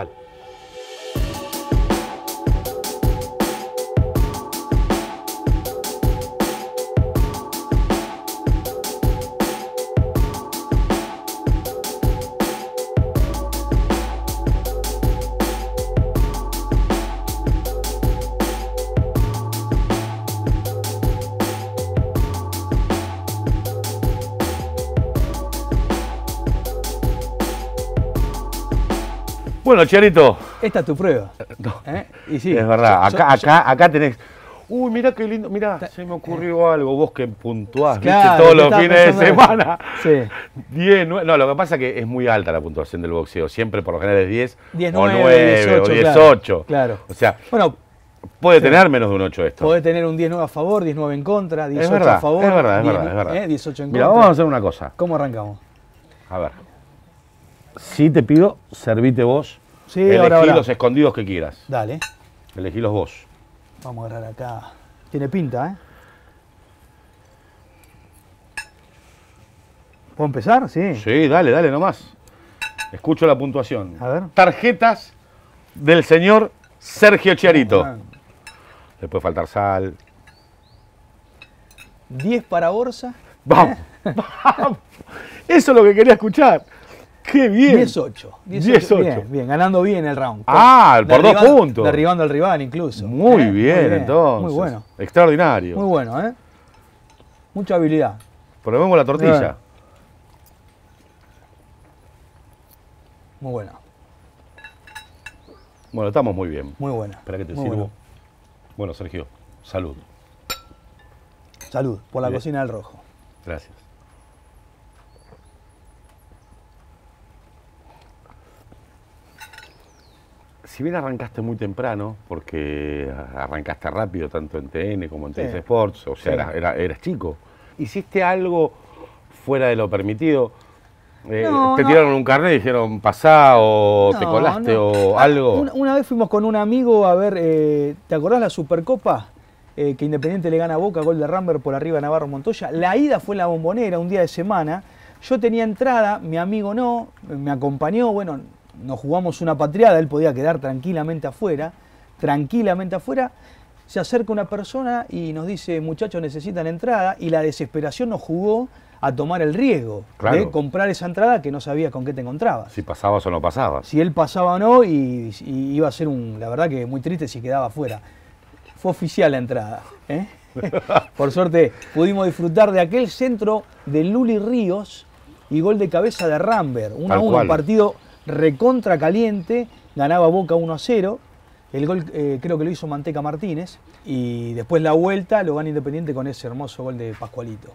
Esta es tu prueba. Eh, eh, es verdad. acá, acá, tenés. Uy, mirá qué lindo, mirá, se me ocurrió algo, vos que puntuás, todos los fines de semana. Sí. 10, (laughs) 9, no, lo que pasa es que es muy alta la puntuación del boxeo, siempre por lo general es 10, 10 o 9, 9 18, o claro, O sea, bueno, puede tener menos de un 8 esto. Puede tener un 10 9 a favor, 19 en contra, 18 a favor. Es verdad, es verdad, es verdad. Eh, 18 en Mirá, vamos a hacer una cosa. ¿Cómo arrancamos? A ver. Si te pido, servite vos Elegí los escondidos que quieras. Dale. los vos. Vamos a agarrar acá. Tiene pinta, ¿eh? ¿Puedo empezar? Sí. Sí, dale, dale nomás. Escucho la puntuación. A ver. Tarjetas del señor Sergio Chiarito. Ah, Le puede faltar sal. 10 para Borsa. Vamos, (laughs) vamos. Eso es lo que quería escuchar. ¡Qué bien! 10-8. 10 Bien, ganando bien el round. Ah, por dos puntos. Derribando al rival incluso. Muy, eh, bien, entonces. Muy bueno. Extraordinario. Muy bueno, ¿eh? Mucha habilidad. Probemos la tortilla. Muy buena. Bueno, estamos muy bien. Muy buena. Espera que te sirvo. Bueno. Sergio, salud. Salud por la cocina del rojo. Gracias. si bien arrancaste muy temprano, porque arrancaste rápido tanto en TN como en TN Sports, o sea, eras chico, ¿hiciste algo fuera de lo permitido? Eh, ¿Te tiraron un carnet y dijeron pasá o te colaste o algo? Una, vez fuimos con un amigo a ver, eh, ¿te acordás la Supercopa? Eh, que Independiente le gana a Boca, gol de Rambert por arriba Navarro Montoya. La ida fue en la bombonera, un día de semana. Yo tenía entrada, mi amigo no, me acompañó, bueno, nos jugamos una patriada, él podía quedar tranquilamente afuera, tranquilamente afuera, se acerca una persona y nos dice, muchachos, necesitan entrada, y la desesperación nos jugó a tomar el riesgo de comprar esa entrada que no sabías con qué te encontrabas. Si pasabas o no pasabas. Si él pasaba o no, y, iba a ser un, la verdad que muy triste si quedaba afuera. Fue oficial la entrada. ¿eh? (laughs) Por suerte pudimos disfrutar de aquel centro de Luli Ríos y gol de cabeza de Rambert. un partido recontra caliente, ganaba Boca 1 a 0. El gol eh, creo que lo hizo Manteca Martínez y después la vuelta lo gana Independiente con ese hermoso gol de Pascualito.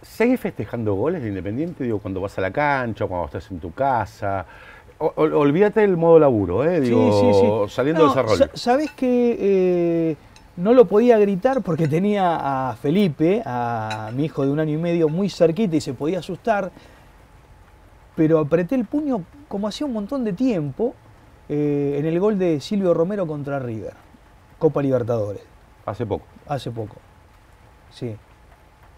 ¿Seguís festejando goles de Independiente? Digo, cuando vas a la cancha, cuando estás en tu casa. olvídate del modo laburo, ¿eh? Digo, saliendo de Sabés que eh, no lo podía gritar porque tenía a Felipe, a mi hijo de un año y medio, muy cerquita y se podía asustar pero apreté el puño como hacía un montón de tiempo eh, en el gol de Silvio Romero contra River, Copa Libertadores. Hace poco. Hace poco. Sí,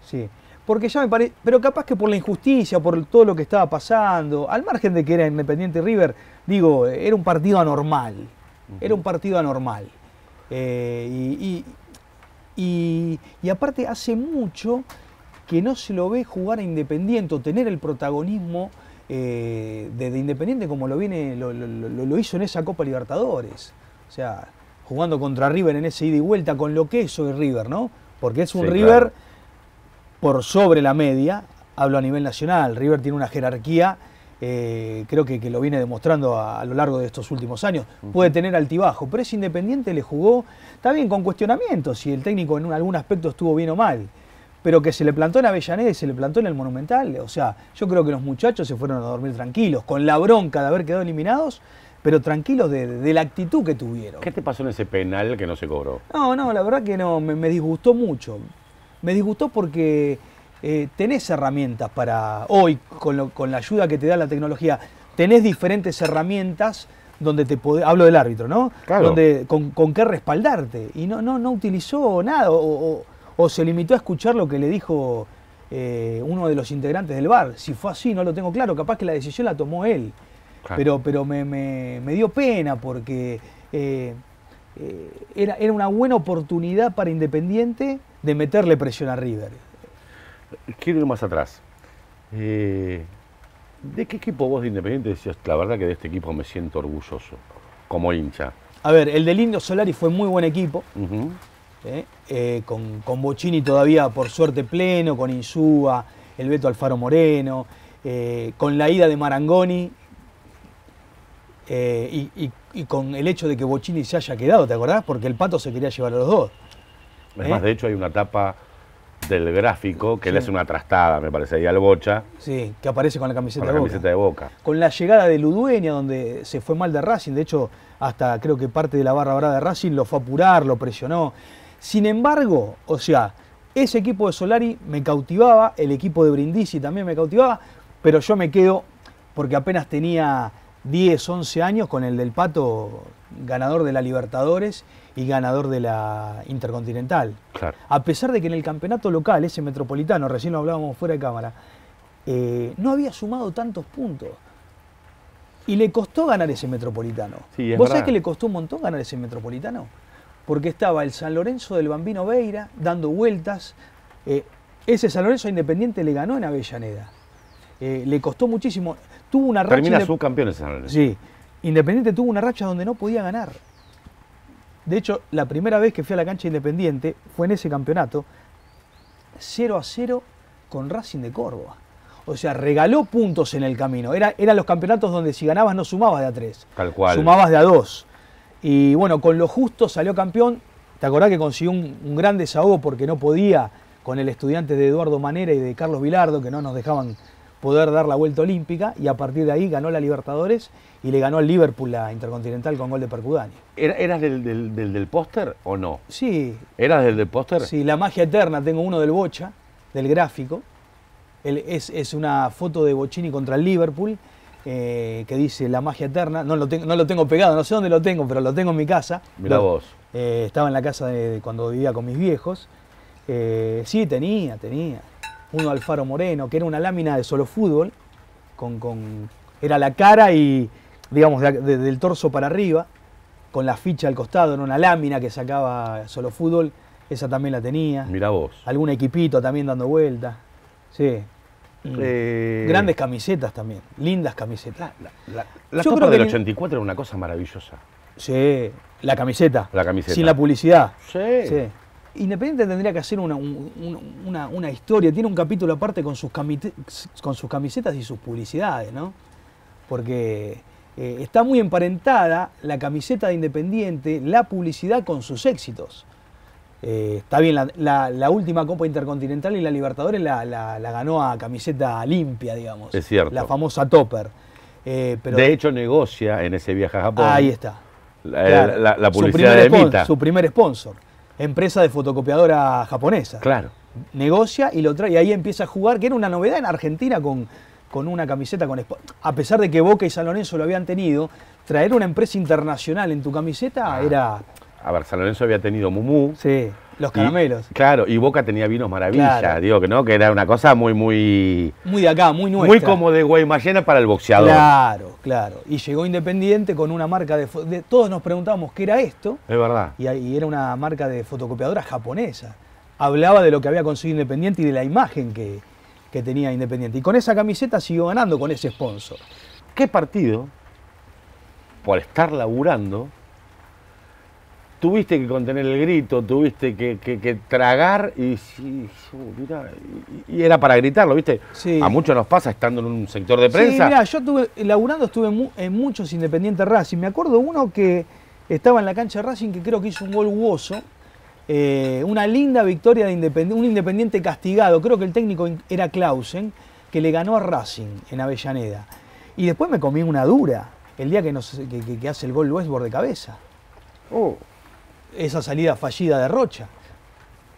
sí. Porque ya me parece, pero capaz que por la injusticia, por todo lo que estaba pasando, al margen de que era Independiente River, digo, era un partido anormal. Era un partido anormal. Eh, y, y, y aparte hace mucho que no se lo ve jugar a Independiente o tener el protagonismo desde eh, Independiente como lo, viene, lo, hizo en esa Copa Libertadores. O sea, jugando contra River en ese ida y vuelta con lo que es hoy River, ¿no? Porque es un River por sobre la media, hablo a nivel nacional, River tiene una jerarquía. Eh, creo que, que, lo viene demostrando a, lo largo de estos últimos años. Puede tener altibajo, pero ese Independiente le jugó también con cuestionamientos si el técnico en algún aspecto estuvo bien o mal pero que se le plantó en Avellaneda y se le plantó en el Monumental. O sea, yo creo que los muchachos se fueron a dormir tranquilos, con la bronca de haber quedado eliminados, pero tranquilos de, la actitud que tuvieron. ¿Qué te pasó en ese penal que no se cobró? No, no, la verdad que no, me, disgustó mucho. Me disgustó porque eh, tenés herramientas para hoy, con, la ayuda que te da la tecnología, tenés diferentes herramientas donde te podés, hablo del árbitro, ¿no? Claro. con, qué respaldarte. Y no, no, no utilizó nada. o o se limitó a escuchar lo que le dijo eh, uno de los integrantes del bar. Si fue así, no lo tengo claro, capaz que la decisión la tomó él. Pero, pero me, dio pena porque eh, eh, era, era una buena oportunidad para Independiente de meterle presión a River. Quiero ir más atrás. ¿De qué equipo vos de Independiente decías, la verdad que de este equipo me siento orgulloso como hincha? A ver, el del Indio Solari fue muy buen equipo. ¿eh? Eh, con, con Bocini todavía por suerte pleno, con Insúa, el Beto Alfaro Moreno, eh, con la ida de Marangoni y, con el hecho de que Bocini se haya quedado, ¿te acordás? Porque el pato se quería llevar a los dos. Además, de hecho, hay una tapa del gráfico que le hace una trastada, me parece, ahí al Bocha. Sí, que aparece con la camiseta, de, Boca. Con la llegada de Ludueña, donde se fue mal de Racing, de hecho, hasta creo que parte de la barra brava de Racing lo fue a apurar, lo presionó. Sin embargo, o sea, ese equipo de Solari me cautivaba, el equipo de Brindisi también me cautivaba, pero yo me quedo porque apenas tenía 10, 11 años con el del Pato, ganador de la Libertadores y ganador de la Intercontinental. A pesar de que en el campeonato local, ese metropolitano, recién lo hablábamos fuera de cámara, eh, no había sumado tantos puntos. Y le costó ganar ese metropolitano. ¿Vos sabés que le costó un montón ganar ese metropolitano? porque estaba el San Lorenzo del Bambino Veira dando vueltas. Eh, ese San Lorenzo Independiente le ganó en Avellaneda. Eh, le costó muchísimo. Tuvo una racha. Termina subcampeón San Lorenzo. Sí. Independiente tuvo una racha donde no podía ganar. De hecho, la primera vez que fui a la cancha Independiente fue en ese campeonato, 0 a 0 con Racing de Córdoba. O sea, regaló puntos en el camino. Era, eran los campeonatos donde si ganabas no sumabas de a 3. Tal cual. Sumabas de a 2. Y bueno, con lo justo salió campeón. ¿Te acordás que consiguió un, gran desahogo porque no podía con el estudiante de Eduardo Manera y de Carlos Vilardo, que no nos dejaban poder dar la vuelta olímpica y a partir de ahí ganó la Libertadores y le ganó al Liverpool la Intercontinental con gol de Percudani. ¿Eras del, del, póster o no? Sí. ¿Eras del, del póster? Sí, la magia eterna. Tengo uno del Bocha, del gráfico. es, es, una foto de Bochini contra el Liverpool eh, que dice La magia eterna. No lo, tengo, no lo tengo pegado, no sé dónde lo tengo, pero lo tengo en mi casa. Mira vos. Eh, estaba en la casa de, cuando vivía con mis viejos. Eh, sí, tenía, tenía. Uno Alfaro Moreno, que era una lámina de solo fútbol, con, era la cara y, digamos, del torso para arriba, con la ficha al costado, era una lámina que sacaba solo fútbol, esa también la tenía. Mira vos. Algún equipito también dando vueltas Sí, Mm. Eh, Grandes camisetas también, lindas camisetas. La, la, del 84 era una cosa maravillosa. Sí, la camiseta. La camiseta. Sin la publicidad. Sí. Independiente tendría que hacer una, historia, tiene un capítulo aparte con sus, con sus camisetas y sus publicidades, ¿no? Porque eh, está muy emparentada la camiseta de Independiente, la publicidad con sus éxitos. Eh, está bien, la, última Copa Intercontinental y la Libertadores la, ganó a camiseta limpia, digamos. Es cierto. La famosa Topper. Eh, pero... De hecho, negocia en ese viaje a Japón. Ahí está. La, publicidad de Mita. Su primer sponsor. Empresa de fotocopiadora japonesa. Claro. Negocia y lo trae. Y ahí empieza a jugar, que era una novedad en Argentina con, con una camiseta con A pesar de que Boca y San Lorenzo lo habían tenido, traer una empresa internacional en tu camiseta ah. era a ver, había tenido Mumu. Sí, los caramelos. claro, y Boca tenía vinos maravillas, digo que no, que era una cosa muy, muy. Muy de acá, muy nuestra. Muy como de Guaymallena para el boxeador. Claro, claro. Y llegó Independiente con una marca de, todos nos preguntábamos qué era esto. Es verdad. Y, era una marca de fotocopiadora japonesa. Hablaba de lo que había conseguido Independiente y de la imagen que, que tenía Independiente. Y con esa camiseta siguió ganando con ese sponsor. ¿Qué partido, por estar laburando, tuviste que contener el grito, tuviste que, tragar y, era para gritarlo, ¿viste? A muchos nos pasa estando en un sector de prensa. Sí, mirá, yo estuve, laburando estuve en, muchos Independientes Racing. Me acuerdo uno que estaba en la cancha de Racing que creo que hizo un gol huoso. Eh, una linda victoria de un Independiente castigado. Creo que el técnico era Clausen, que le ganó a Racing en Avellaneda. Y después me comí una dura el día que, hace el gol Westbrook de cabeza. Oh esa salida fallida de Rocha.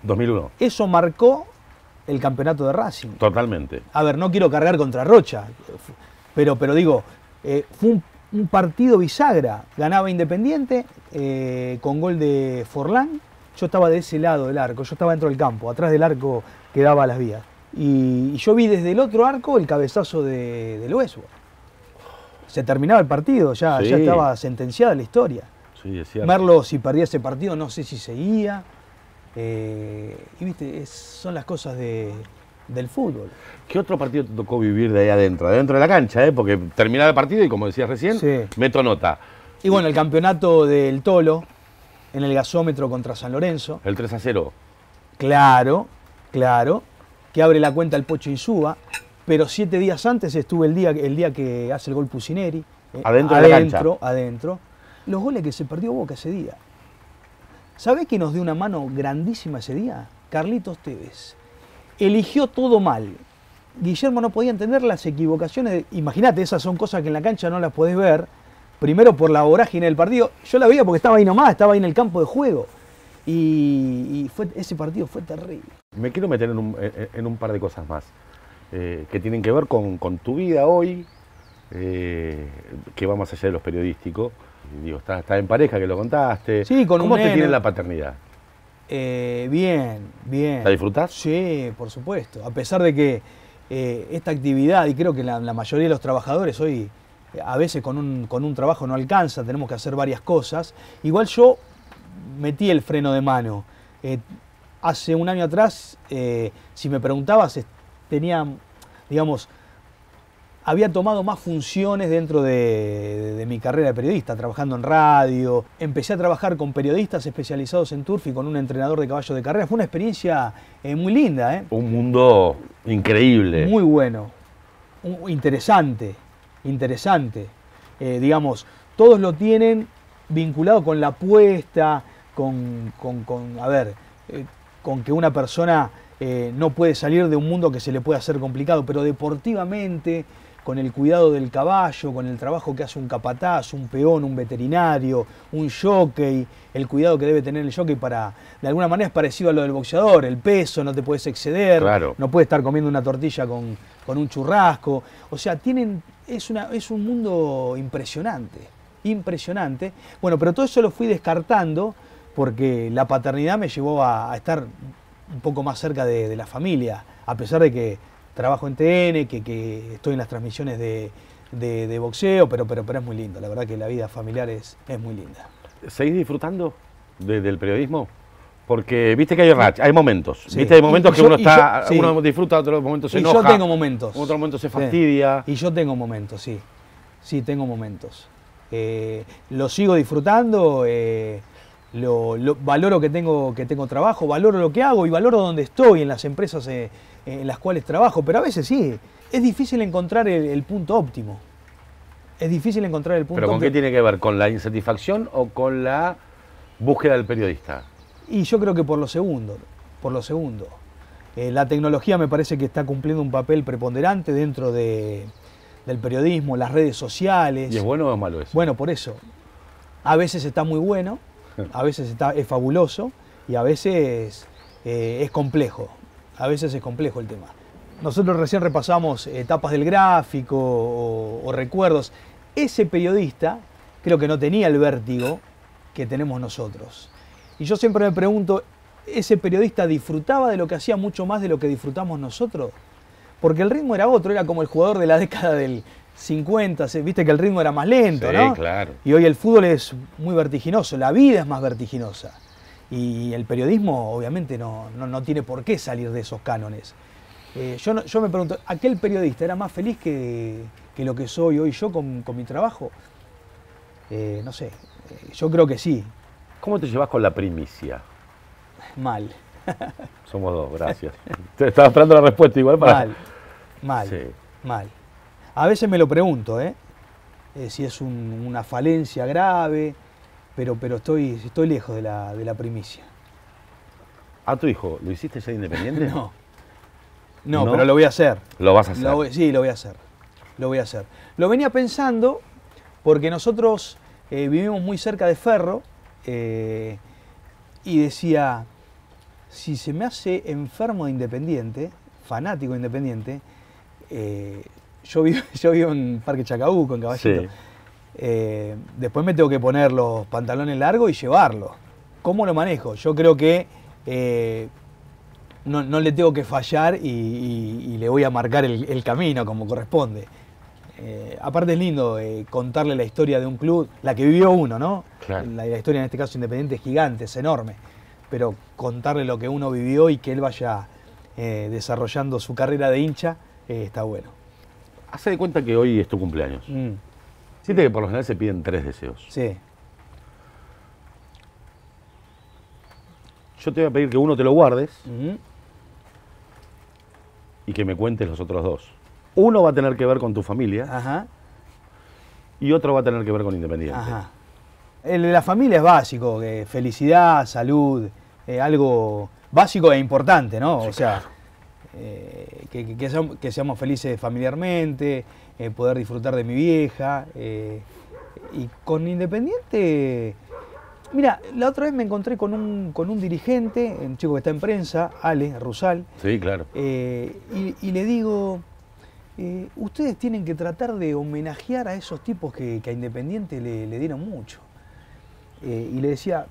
2001. Eso marcó el campeonato de Racing. Totalmente. A ver, no quiero cargar contra Rocha, pero, pero digo, eh, fue un, partido bisagra. Ganaba Independiente eh, con gol de Forlán. Yo estaba de ese lado del arco, yo estaba dentro del campo, atrás del arco que daba las vías. Y, yo vi desde el otro arco el cabezazo del de Se terminaba el partido, ya, ya estaba sentenciada la historia. Verlo si perdía ese partido, no sé si seguía. Eh, y viste, son las cosas del fútbol. ¿Qué otro partido te tocó vivir de ahí adentro? Adentro de la cancha, ¿eh? porque terminaba el partido y como decías recién, meto nota. Y bueno, el campeonato del Tolo en el gasómetro contra San Lorenzo. El 3 a 0. Claro, claro. Que abre la cuenta el Pocho Insúa. Pero siete días antes estuve el día, el día que hace el gol Pusineri. Eh, adentro, de la cancha. Adentro los goles que se perdió Boca ese día. ¿Sabés que nos dio una mano grandísima ese día? Carlitos Tevez. Eligió todo mal. Guillermo no podía entender las equivocaciones. Imagínate, esas son cosas que en la cancha no las podés ver. Primero por la vorágine del partido. Yo la veía porque estaba ahí nomás, estaba ahí en el campo de juego. Y, fue, ese partido fue terrible. Me quiero meter en un, par de cosas más eh, que tienen que ver con, tu vida hoy, eh, que va más allá de los periodísticos. Digo, está en pareja, que lo contaste. Sí, con ¿Cómo un te tiene la paternidad? Eh, bien, bien. ¿La disfrutás? Sí, por supuesto. A pesar de que eh, esta actividad, y creo que la, mayoría de los trabajadores hoy, eh, a veces con un, trabajo no alcanza, tenemos que hacer varias cosas. Igual yo metí el freno de mano. hace un año atrás, si me preguntabas, tenía, digamos, había tomado más funciones dentro de, mi carrera de periodista, trabajando en radio. Empecé a trabajar con periodistas especializados en turf y con un entrenador de caballos de carrera. Fue una experiencia eh, muy linda. ¿eh? Un mundo increíble. Muy bueno, interesante, interesante. Eh, digamos, todos lo tienen vinculado con la apuesta, con, a ver, con que una persona... no puede salir de un mundo que se le puede hacer complicado, pero deportivamente, con el cuidado del caballo, con el trabajo que hace un capataz, un peón, un veterinario, un jockey, el cuidado que debe tener el jockey para, de alguna manera es parecido a lo del boxeador, el peso, no te puedes exceder, no puedes estar comiendo una tortilla con, un churrasco, o sea, tienen, es, una, es un mundo impresionante, impresionante. Bueno, pero todo eso lo fui descartando porque la paternidad me llevó a, estar un poco más cerca de la familia, a pesar de que trabajo en TN, que, estoy en las transmisiones de, boxeo, pero, pero, pero es muy lindo. La verdad que la vida familiar es, es muy linda. ¿Seguís disfrutando del periodismo? Porque viste que hay hay momentos. Viste, hay momentos que uno está, uno disfruta, otros momentos se y yo tengo momentos. Otro momento se fastidia. Y yo tengo momentos, sí. Sí, tengo momentos. Eh, lo sigo disfrutando, eh, lo, valoro que tengo, que tengo trabajo, valoro lo que hago y valoro donde estoy en las empresas. Eh, eh, en las cuales trabajo, pero a veces sí, es difícil encontrar el, punto óptimo. Es difícil encontrar el punto ¿Pero con qué tiene que ver? ¿Con la insatisfacción o con la búsqueda del periodista? Y yo creo que por lo segundo, por lo segundo. Eh, la tecnología me parece que está cumpliendo un papel preponderante dentro de, del periodismo, las redes sociales. ¿Y es bueno o es malo eso? Bueno, por eso. A veces está muy bueno, (laughs) a veces está, es fabuloso y a veces eh, es complejo a veces es complejo el tema. Nosotros recién repasamos etapas del gráfico o, recuerdos. Ese periodista creo que no tenía el vértigo que tenemos nosotros. Y yo siempre me pregunto, ¿ese periodista disfrutaba de lo que hacía mucho más de lo que disfrutamos nosotros? Porque el ritmo era otro, era como el jugador de la (laughs) década del 50, viste que el ritmo era más lento, claro. Y hoy el fútbol es muy vertiginoso, la vida es más vertiginosa. Y el periodismo obviamente no, tiene por qué salir de esos cánones. Eh, yo, yo me pregunto, ¿aquel periodista era más feliz que, lo que soy hoy yo con, mi trabajo? Eh, no sé, eh, yo creo que sí. ¿Cómo te llevas con la primicia? Mal. (laughs) Somos dos, gracias. Te estaba esperando la respuesta igual para. Mal, mal, mal. A veces me lo pregunto, ¿eh? si es una falencia grave, pero, pero estoy, estoy lejos de la, primicia. ¿A tu hijo lo hiciste ya independiente? (laughs) no. no. pero lo voy a hacer. ¿Lo vas a hacer? sí, lo voy a hacer. Lo voy a hacer. Lo venía pensando porque nosotros eh, vivimos muy cerca de Ferro eh, y decía, si se me hace enfermo de Independiente, fanático de Independiente, eh, yo, vivo, (laughs) yo en Parque Chacabuco, en Caballito. Eh, después me tengo que poner los pantalones largos y llevarlo. ¿Cómo lo manejo? Yo creo que eh, no, le tengo que fallar y, le voy a marcar el, camino como corresponde. Eh, aparte es lindo contarle la historia de un club, la que vivió uno, ¿no? La, historia en este caso Independiente es gigante, es enorme, pero contarle lo que uno vivió y que él vaya desarrollando su carrera de hincha está bueno. Hace de cuenta que hoy es tu cumpleaños. Mm. Siente que por lo general se piden tres deseos. Sí. Yo te voy a pedir que uno te lo guardes y que me cuentes los otros dos. Uno va a tener que ver con tu familia y otro va a tener que ver con Independiente. Ajá. La familia es básico, felicidad, salud, eh, algo básico e importante, ¿no? o sea, eh, que, que seamos felices familiarmente, eh, poder disfrutar de mi vieja. Eh, y con Independiente, mira, la otra vez me encontré con un, con un dirigente, un chico que está en prensa, Ale Rusal. Sí, claro. Eh, y, le digo, ustedes tienen que tratar de homenajear a esos tipos que, a Independiente le, dieron mucho. y le decía,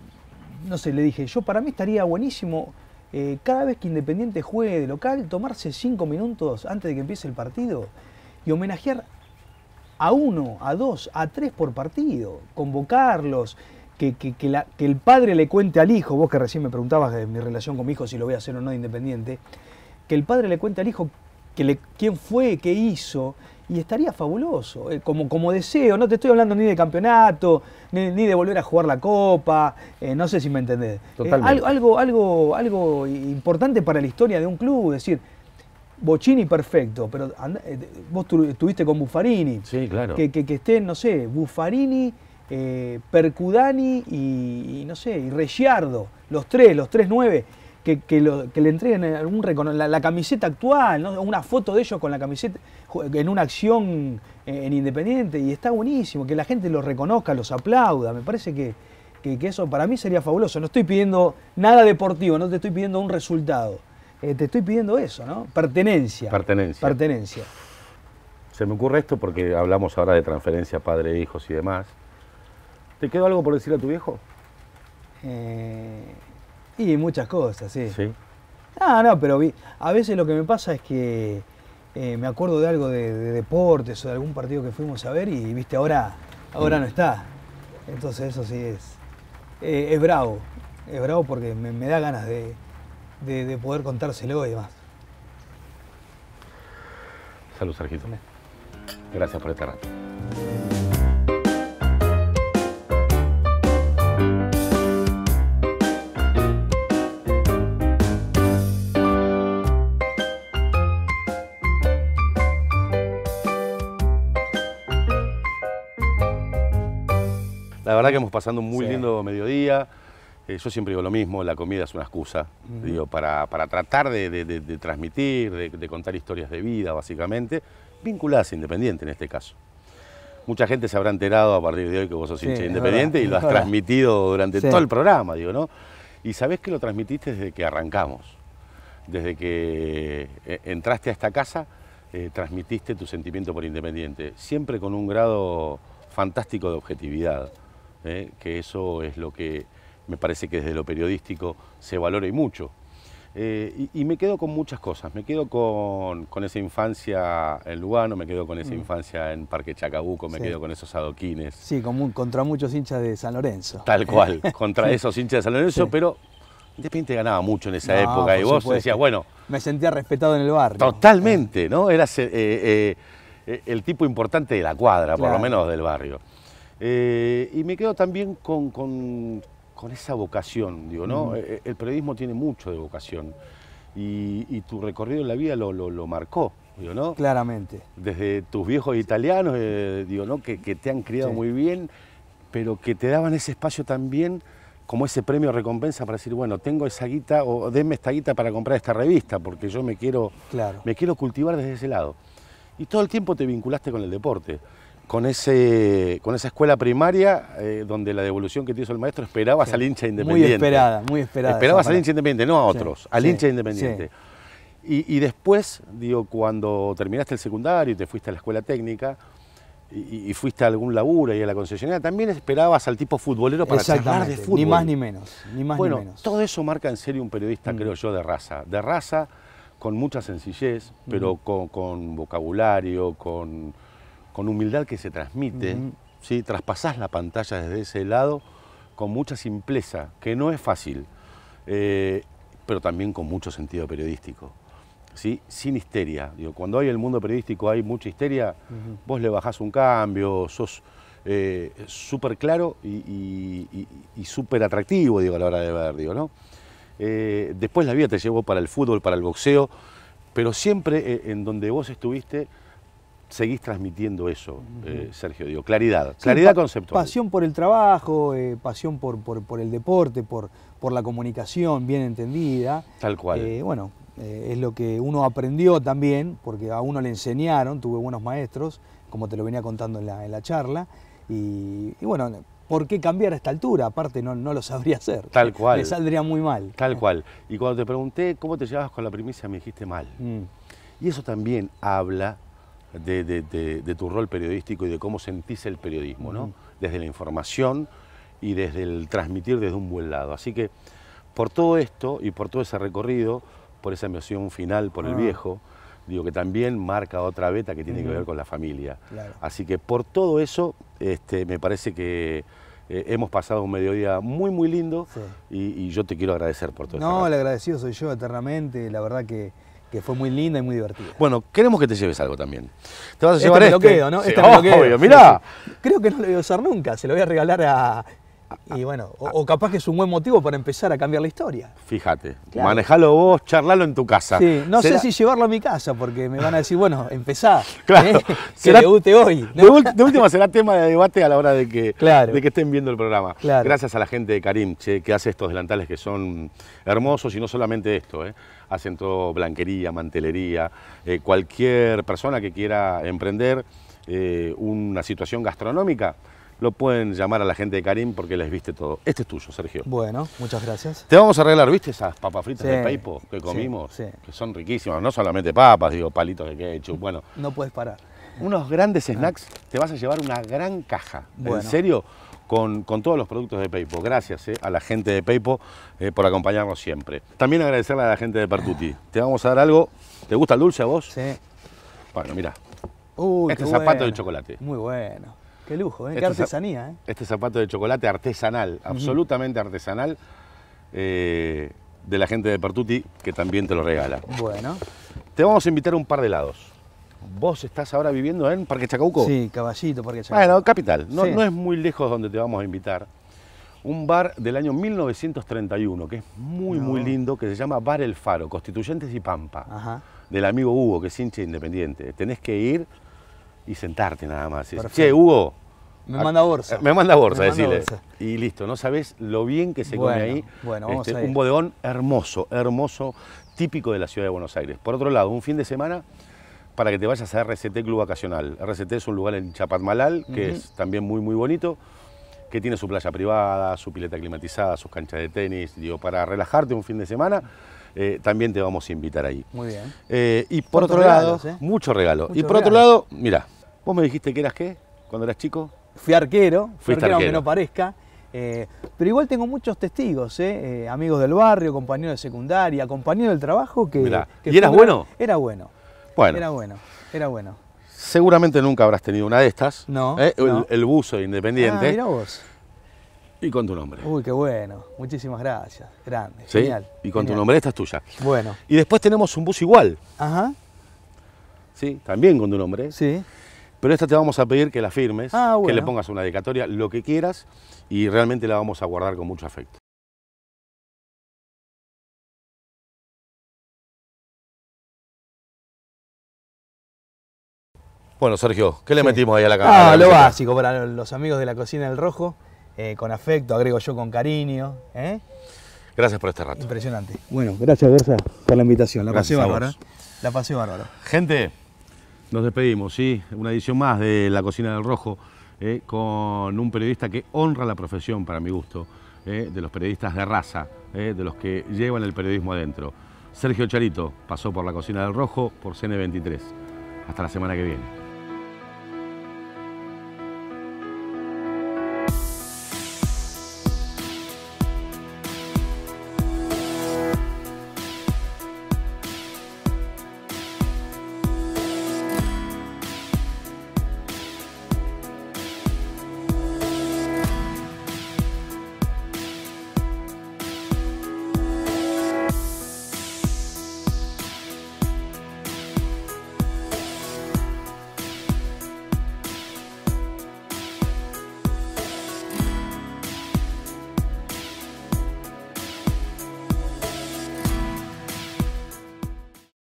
no sé, le dije, yo para mí estaría buenísimo cada vez que Independiente juegue de local, tomarse cinco minutos antes de que empiece el partido y homenajear a uno, a dos, a tres por partido, convocarlos, que, el padre le cuente al hijo, vos que recién me preguntabas de mi relación con mi hijo, si lo voy a hacer o no de independiente, que el padre le cuente al hijo que le, quién fue, qué hizo, y estaría fabuloso, eh, como, como deseo, no te estoy hablando ni de campeonato, ni, de volver a jugar la copa, eh, no sé si me entendés. algo, eh, algo, algo, algo importante para la historia de un club, es decir, Bocini perfecto, pero eh, vos estuviste con Buffarini. Sí, claro. Que, estén, no sé, Buffarini, eh, Percudani y, no sé, y Reggiardo, los tres, los tres nueve, que, le entreguen la, camiseta actual, una foto de ellos con la camiseta en una acción eh, en Independiente, y está buenísimo, que la gente los reconozca, los aplauda, me parece que, que eso para mí sería fabuloso. No estoy pidiendo nada deportivo, no te estoy pidiendo un resultado eh, te estoy pidiendo eso, ¿no? Pertenencia. Pertenencia. Pertenencia. Se me ocurre esto porque hablamos ahora de transferencia padre, hijos y demás. ¿Te quedó algo por decir a tu viejo? Eh, y muchas cosas, sí. Sí. Ah, no, pero a veces lo que me pasa es que eh, me acuerdo de algo de, deportes o de algún partido que fuimos a ver y, viste, ahora, ahora mm. no está. Entonces eso sí es, es bravo, es bravo porque me da ganas de, de, poder contárselo y demás. Salud, Sergito. Gracias por este rato. La verdad que hemos pasado un muy lindo mediodía. Eh, yo siempre digo lo mismo, la comida es una excusa, digo, para, tratar de, transmitir, de, contar historias de vida, básicamente, vinculadas a Independiente en este caso. Mucha gente se habrá enterado a partir de hoy que vos sos Independiente y lo has transmitido durante todo el programa, digo, ¿no? Y sabés que lo transmitiste desde que arrancamos, desde que eh, entraste a esta casa, eh, transmitiste tu sentimiento por Independiente, siempre con un grado fantástico de objetividad, que eso es lo que me parece que desde lo periodístico se valora y mucho. Eh, y, me quedo con muchas cosas, me quedo con, esa infancia en Lugano, me quedo con esa mm. infancia en Parque Chacabuco, me quedo con esos adoquines. Sí, contra muchos hinchas de San Lorenzo. Tal eh. cual, contra (laughs) esos hinchas de San Lorenzo, pero de repente ganaba mucho en esa época y vos decías, bueno... Me sentía respetado en el barrio. Totalmente, eh. ¿no? Eras el tipo importante de la cuadra, por lo menos del barrio. y me quedo también con, con esa vocación, digo, ¿no? Eh, eh, el, periodismo tiene mucho de vocación y, tu recorrido en la vida lo, lo, marcó. ¿no? Claramente. Desde tus viejos italianos, eh, digo, ¿no? Que, te han criado muy bien, pero que te daban ese espacio también como ese premio recompensa para decir, bueno, tengo esa guita o denme esta guita para comprar esta revista, porque yo me quiero, claro. me quiero cultivar desde ese lado. Y todo el tiempo te vinculaste con el deporte con, ese, con esa escuela primaria eh, donde la devolución que te hizo el maestro esperabas al hincha independiente. Muy esperada, muy esperada. Esperabas al hincha independiente, no a otros, al hincha independiente. Y, después, digo, cuando terminaste el secundario y te fuiste a la escuela técnica y, fuiste a algún laburo y a la concesionaria, también esperabas al tipo futbolero para charlar de fútbol. Ni más ni menos, ni más bueno, Todo eso marca en serio un periodista, mm. creo yo, de raza. De raza con mucha sencillez, mm. pero con vocabulario, con con humildad que se transmite, traspasás la pantalla desde ese lado con mucha simpleza, que no es fácil, eh, pero también con mucho sentido periodístico. ¿sí? Sin histeria. Digo, cuando hay el mundo periodístico hay mucha histeria, vos le bajás un cambio, sos eh, súper claro y, súper atractivo digo, a la hora de ver. Digo, ¿no? Eh, después la vida te llevó para el fútbol, para el boxeo, pero siempre en donde vos estuviste seguís transmitiendo eso, eh, Sergio, digo, claridad, claridad conceptual. Pasión por el trabajo, eh, pasión por, por, el deporte, por, por la comunicación bien entendida. Tal cual. Eh, bueno, es lo que uno aprendió también, porque a uno le enseñaron, tuve buenos maestros, como te lo venía contando en la, charla, y, bueno, ¿por qué cambiar a esta altura? Aparte no, no lo sabría hacer. Tal cual. Le saldría muy mal. Tal cual. Y cuando te pregunté cómo te llevabas con la primicia, me dijiste mal. Mm. Y eso también habla de, tu rol periodístico y de cómo sentís el periodismo, ¿no? Desde la información y desde el transmitir desde un buen lado. Así que por todo esto y por todo ese recorrido, por esa emoción final, por el ah. viejo, digo que también marca otra beta que tiene que ver con la familia. Así que por todo eso, este, me parece que eh, hemos pasado un mediodía muy, muy lindo y, yo te quiero agradecer por todo esto. No, este el agradecido soy yo eternamente, la verdad que que fue muy linda y muy divertida. Bueno, queremos que te lleves algo también. Te vas a llevar este. ¿no? mirá. Creo que no lo voy a usar nunca, se lo voy a regalar a y ah, bueno, ah. o, capaz que es un buen motivo para empezar a cambiar la historia. Fíjate, manejalo vos, charlalo en tu casa. Sí, no sé si llevarlo a mi casa porque me van a decir, bueno, empezá, (laughs) claro. Eh, que debute hoy. De, última será tema de debate a la hora de que, de que estén viendo el programa. Gracias a la gente de Karim, che, que hace estos delantales que son hermosos y no solamente esto, eh. hacen todo blanquería, mantelería, eh, cualquier persona que quiera emprender una situación gastronómica lo pueden llamar a la gente de Karim porque les viste todo. Este es tuyo, Sergio. Bueno, muchas gracias. Te vamos a arreglar, ¿viste esas papas fritas de Peipo que comimos? Que son riquísimas, no solamente papas, digo, palitos de ketchup, bueno. No puedes parar. Unos grandes snacks, te vas a llevar una gran caja. En serio, con, con, todos los productos de Peipo. Gracias eh, a la gente de Peipo eh, por acompañarnos siempre. También agradecerle a la gente de Partuti Te vamos a dar algo. ¿Te gusta el dulce a vos? Sí. Bueno, mira. este zapato de chocolate. Muy bueno. Qué lujo, ¿eh? qué artesanía. ¿eh? Este zapato de chocolate artesanal, absolutamente artesanal, eh, de la gente de Pertuti, que también te lo regala. Bueno. Te vamos a invitar a un par de lados. Vos estás ahora viviendo en Parque Chacauco. Sí, Caballito, Parque Chacauco. Bueno, capital. No, no es muy lejos donde te vamos a invitar. Un bar del año 1931, que es muy, muy lindo, que se llama Bar El Faro, Constituyentes y Pampa. Del amigo Hugo, que es hincha independiente. Tenés que ir y sentarte nada más. che, Hugo. Me manda borsa. Me manda borsa, Y listo, no sabes lo bien que se come ahí. Bueno, vamos este, Un bodegón hermoso, hermoso, típico de la ciudad de Buenos Aires. Por otro lado, un fin de semana para que te vayas a RCT Club Vacacional. RCT es un lugar en Chapatmalal, que es también muy, muy bonito, que tiene su playa privada, su pileta climatizada, sus canchas de tenis, digo, para relajarte un fin de semana. Eh, también te vamos a invitar ahí. Muy bien. Eh, ¿eh? y por otro lado, mucho regalo. y por otro lado, mira, ¿Vos me dijiste que eras qué cuando eras chico? Fui arquero, arquero, aunque no parezca. Eh, pero igual tengo muchos testigos, eh, eh, amigos del barrio, compañeros de secundaria, compañeros del trabajo que... ¿Y eras bueno? Era bueno. Bueno. Era bueno, era bueno. Seguramente nunca habrás tenido una de estas. No. El, bus buzo independiente. Ah, mira vos. Y con tu nombre. Uy, qué bueno. Muchísimas gracias. Grande. Genial. Y con tu nombre, esta es tuya. Bueno. Y después tenemos un bus igual. Ajá. Sí, también con tu nombre. Sí. Pero esta te vamos a pedir que la firmes, ah, que le pongas una dedicatoria, lo que quieras, y realmente la vamos a guardar con mucho afecto. Bueno, Sergio, ¿qué le metimos ahí a la ah, cámara? Ah, lo básico para los amigos de la cocina del Rojo, eh, con afecto, agrego yo con cariño. ¿eh? Gracias por este rato. Impresionante. Bueno, gracias, Bersa, por la invitación. La pasé bárbaro. ¿eh? La pasé bárbaro. Gente, nos despedimos, sí, una edición más de La Cocina del Rojo, eh, con un periodista que honra la profesión, para mi gusto, eh, de los periodistas de raza, eh, de los que llevan el periodismo adentro. Sergio Charito pasó por La Cocina del Rojo por CN23. Hasta la semana que viene.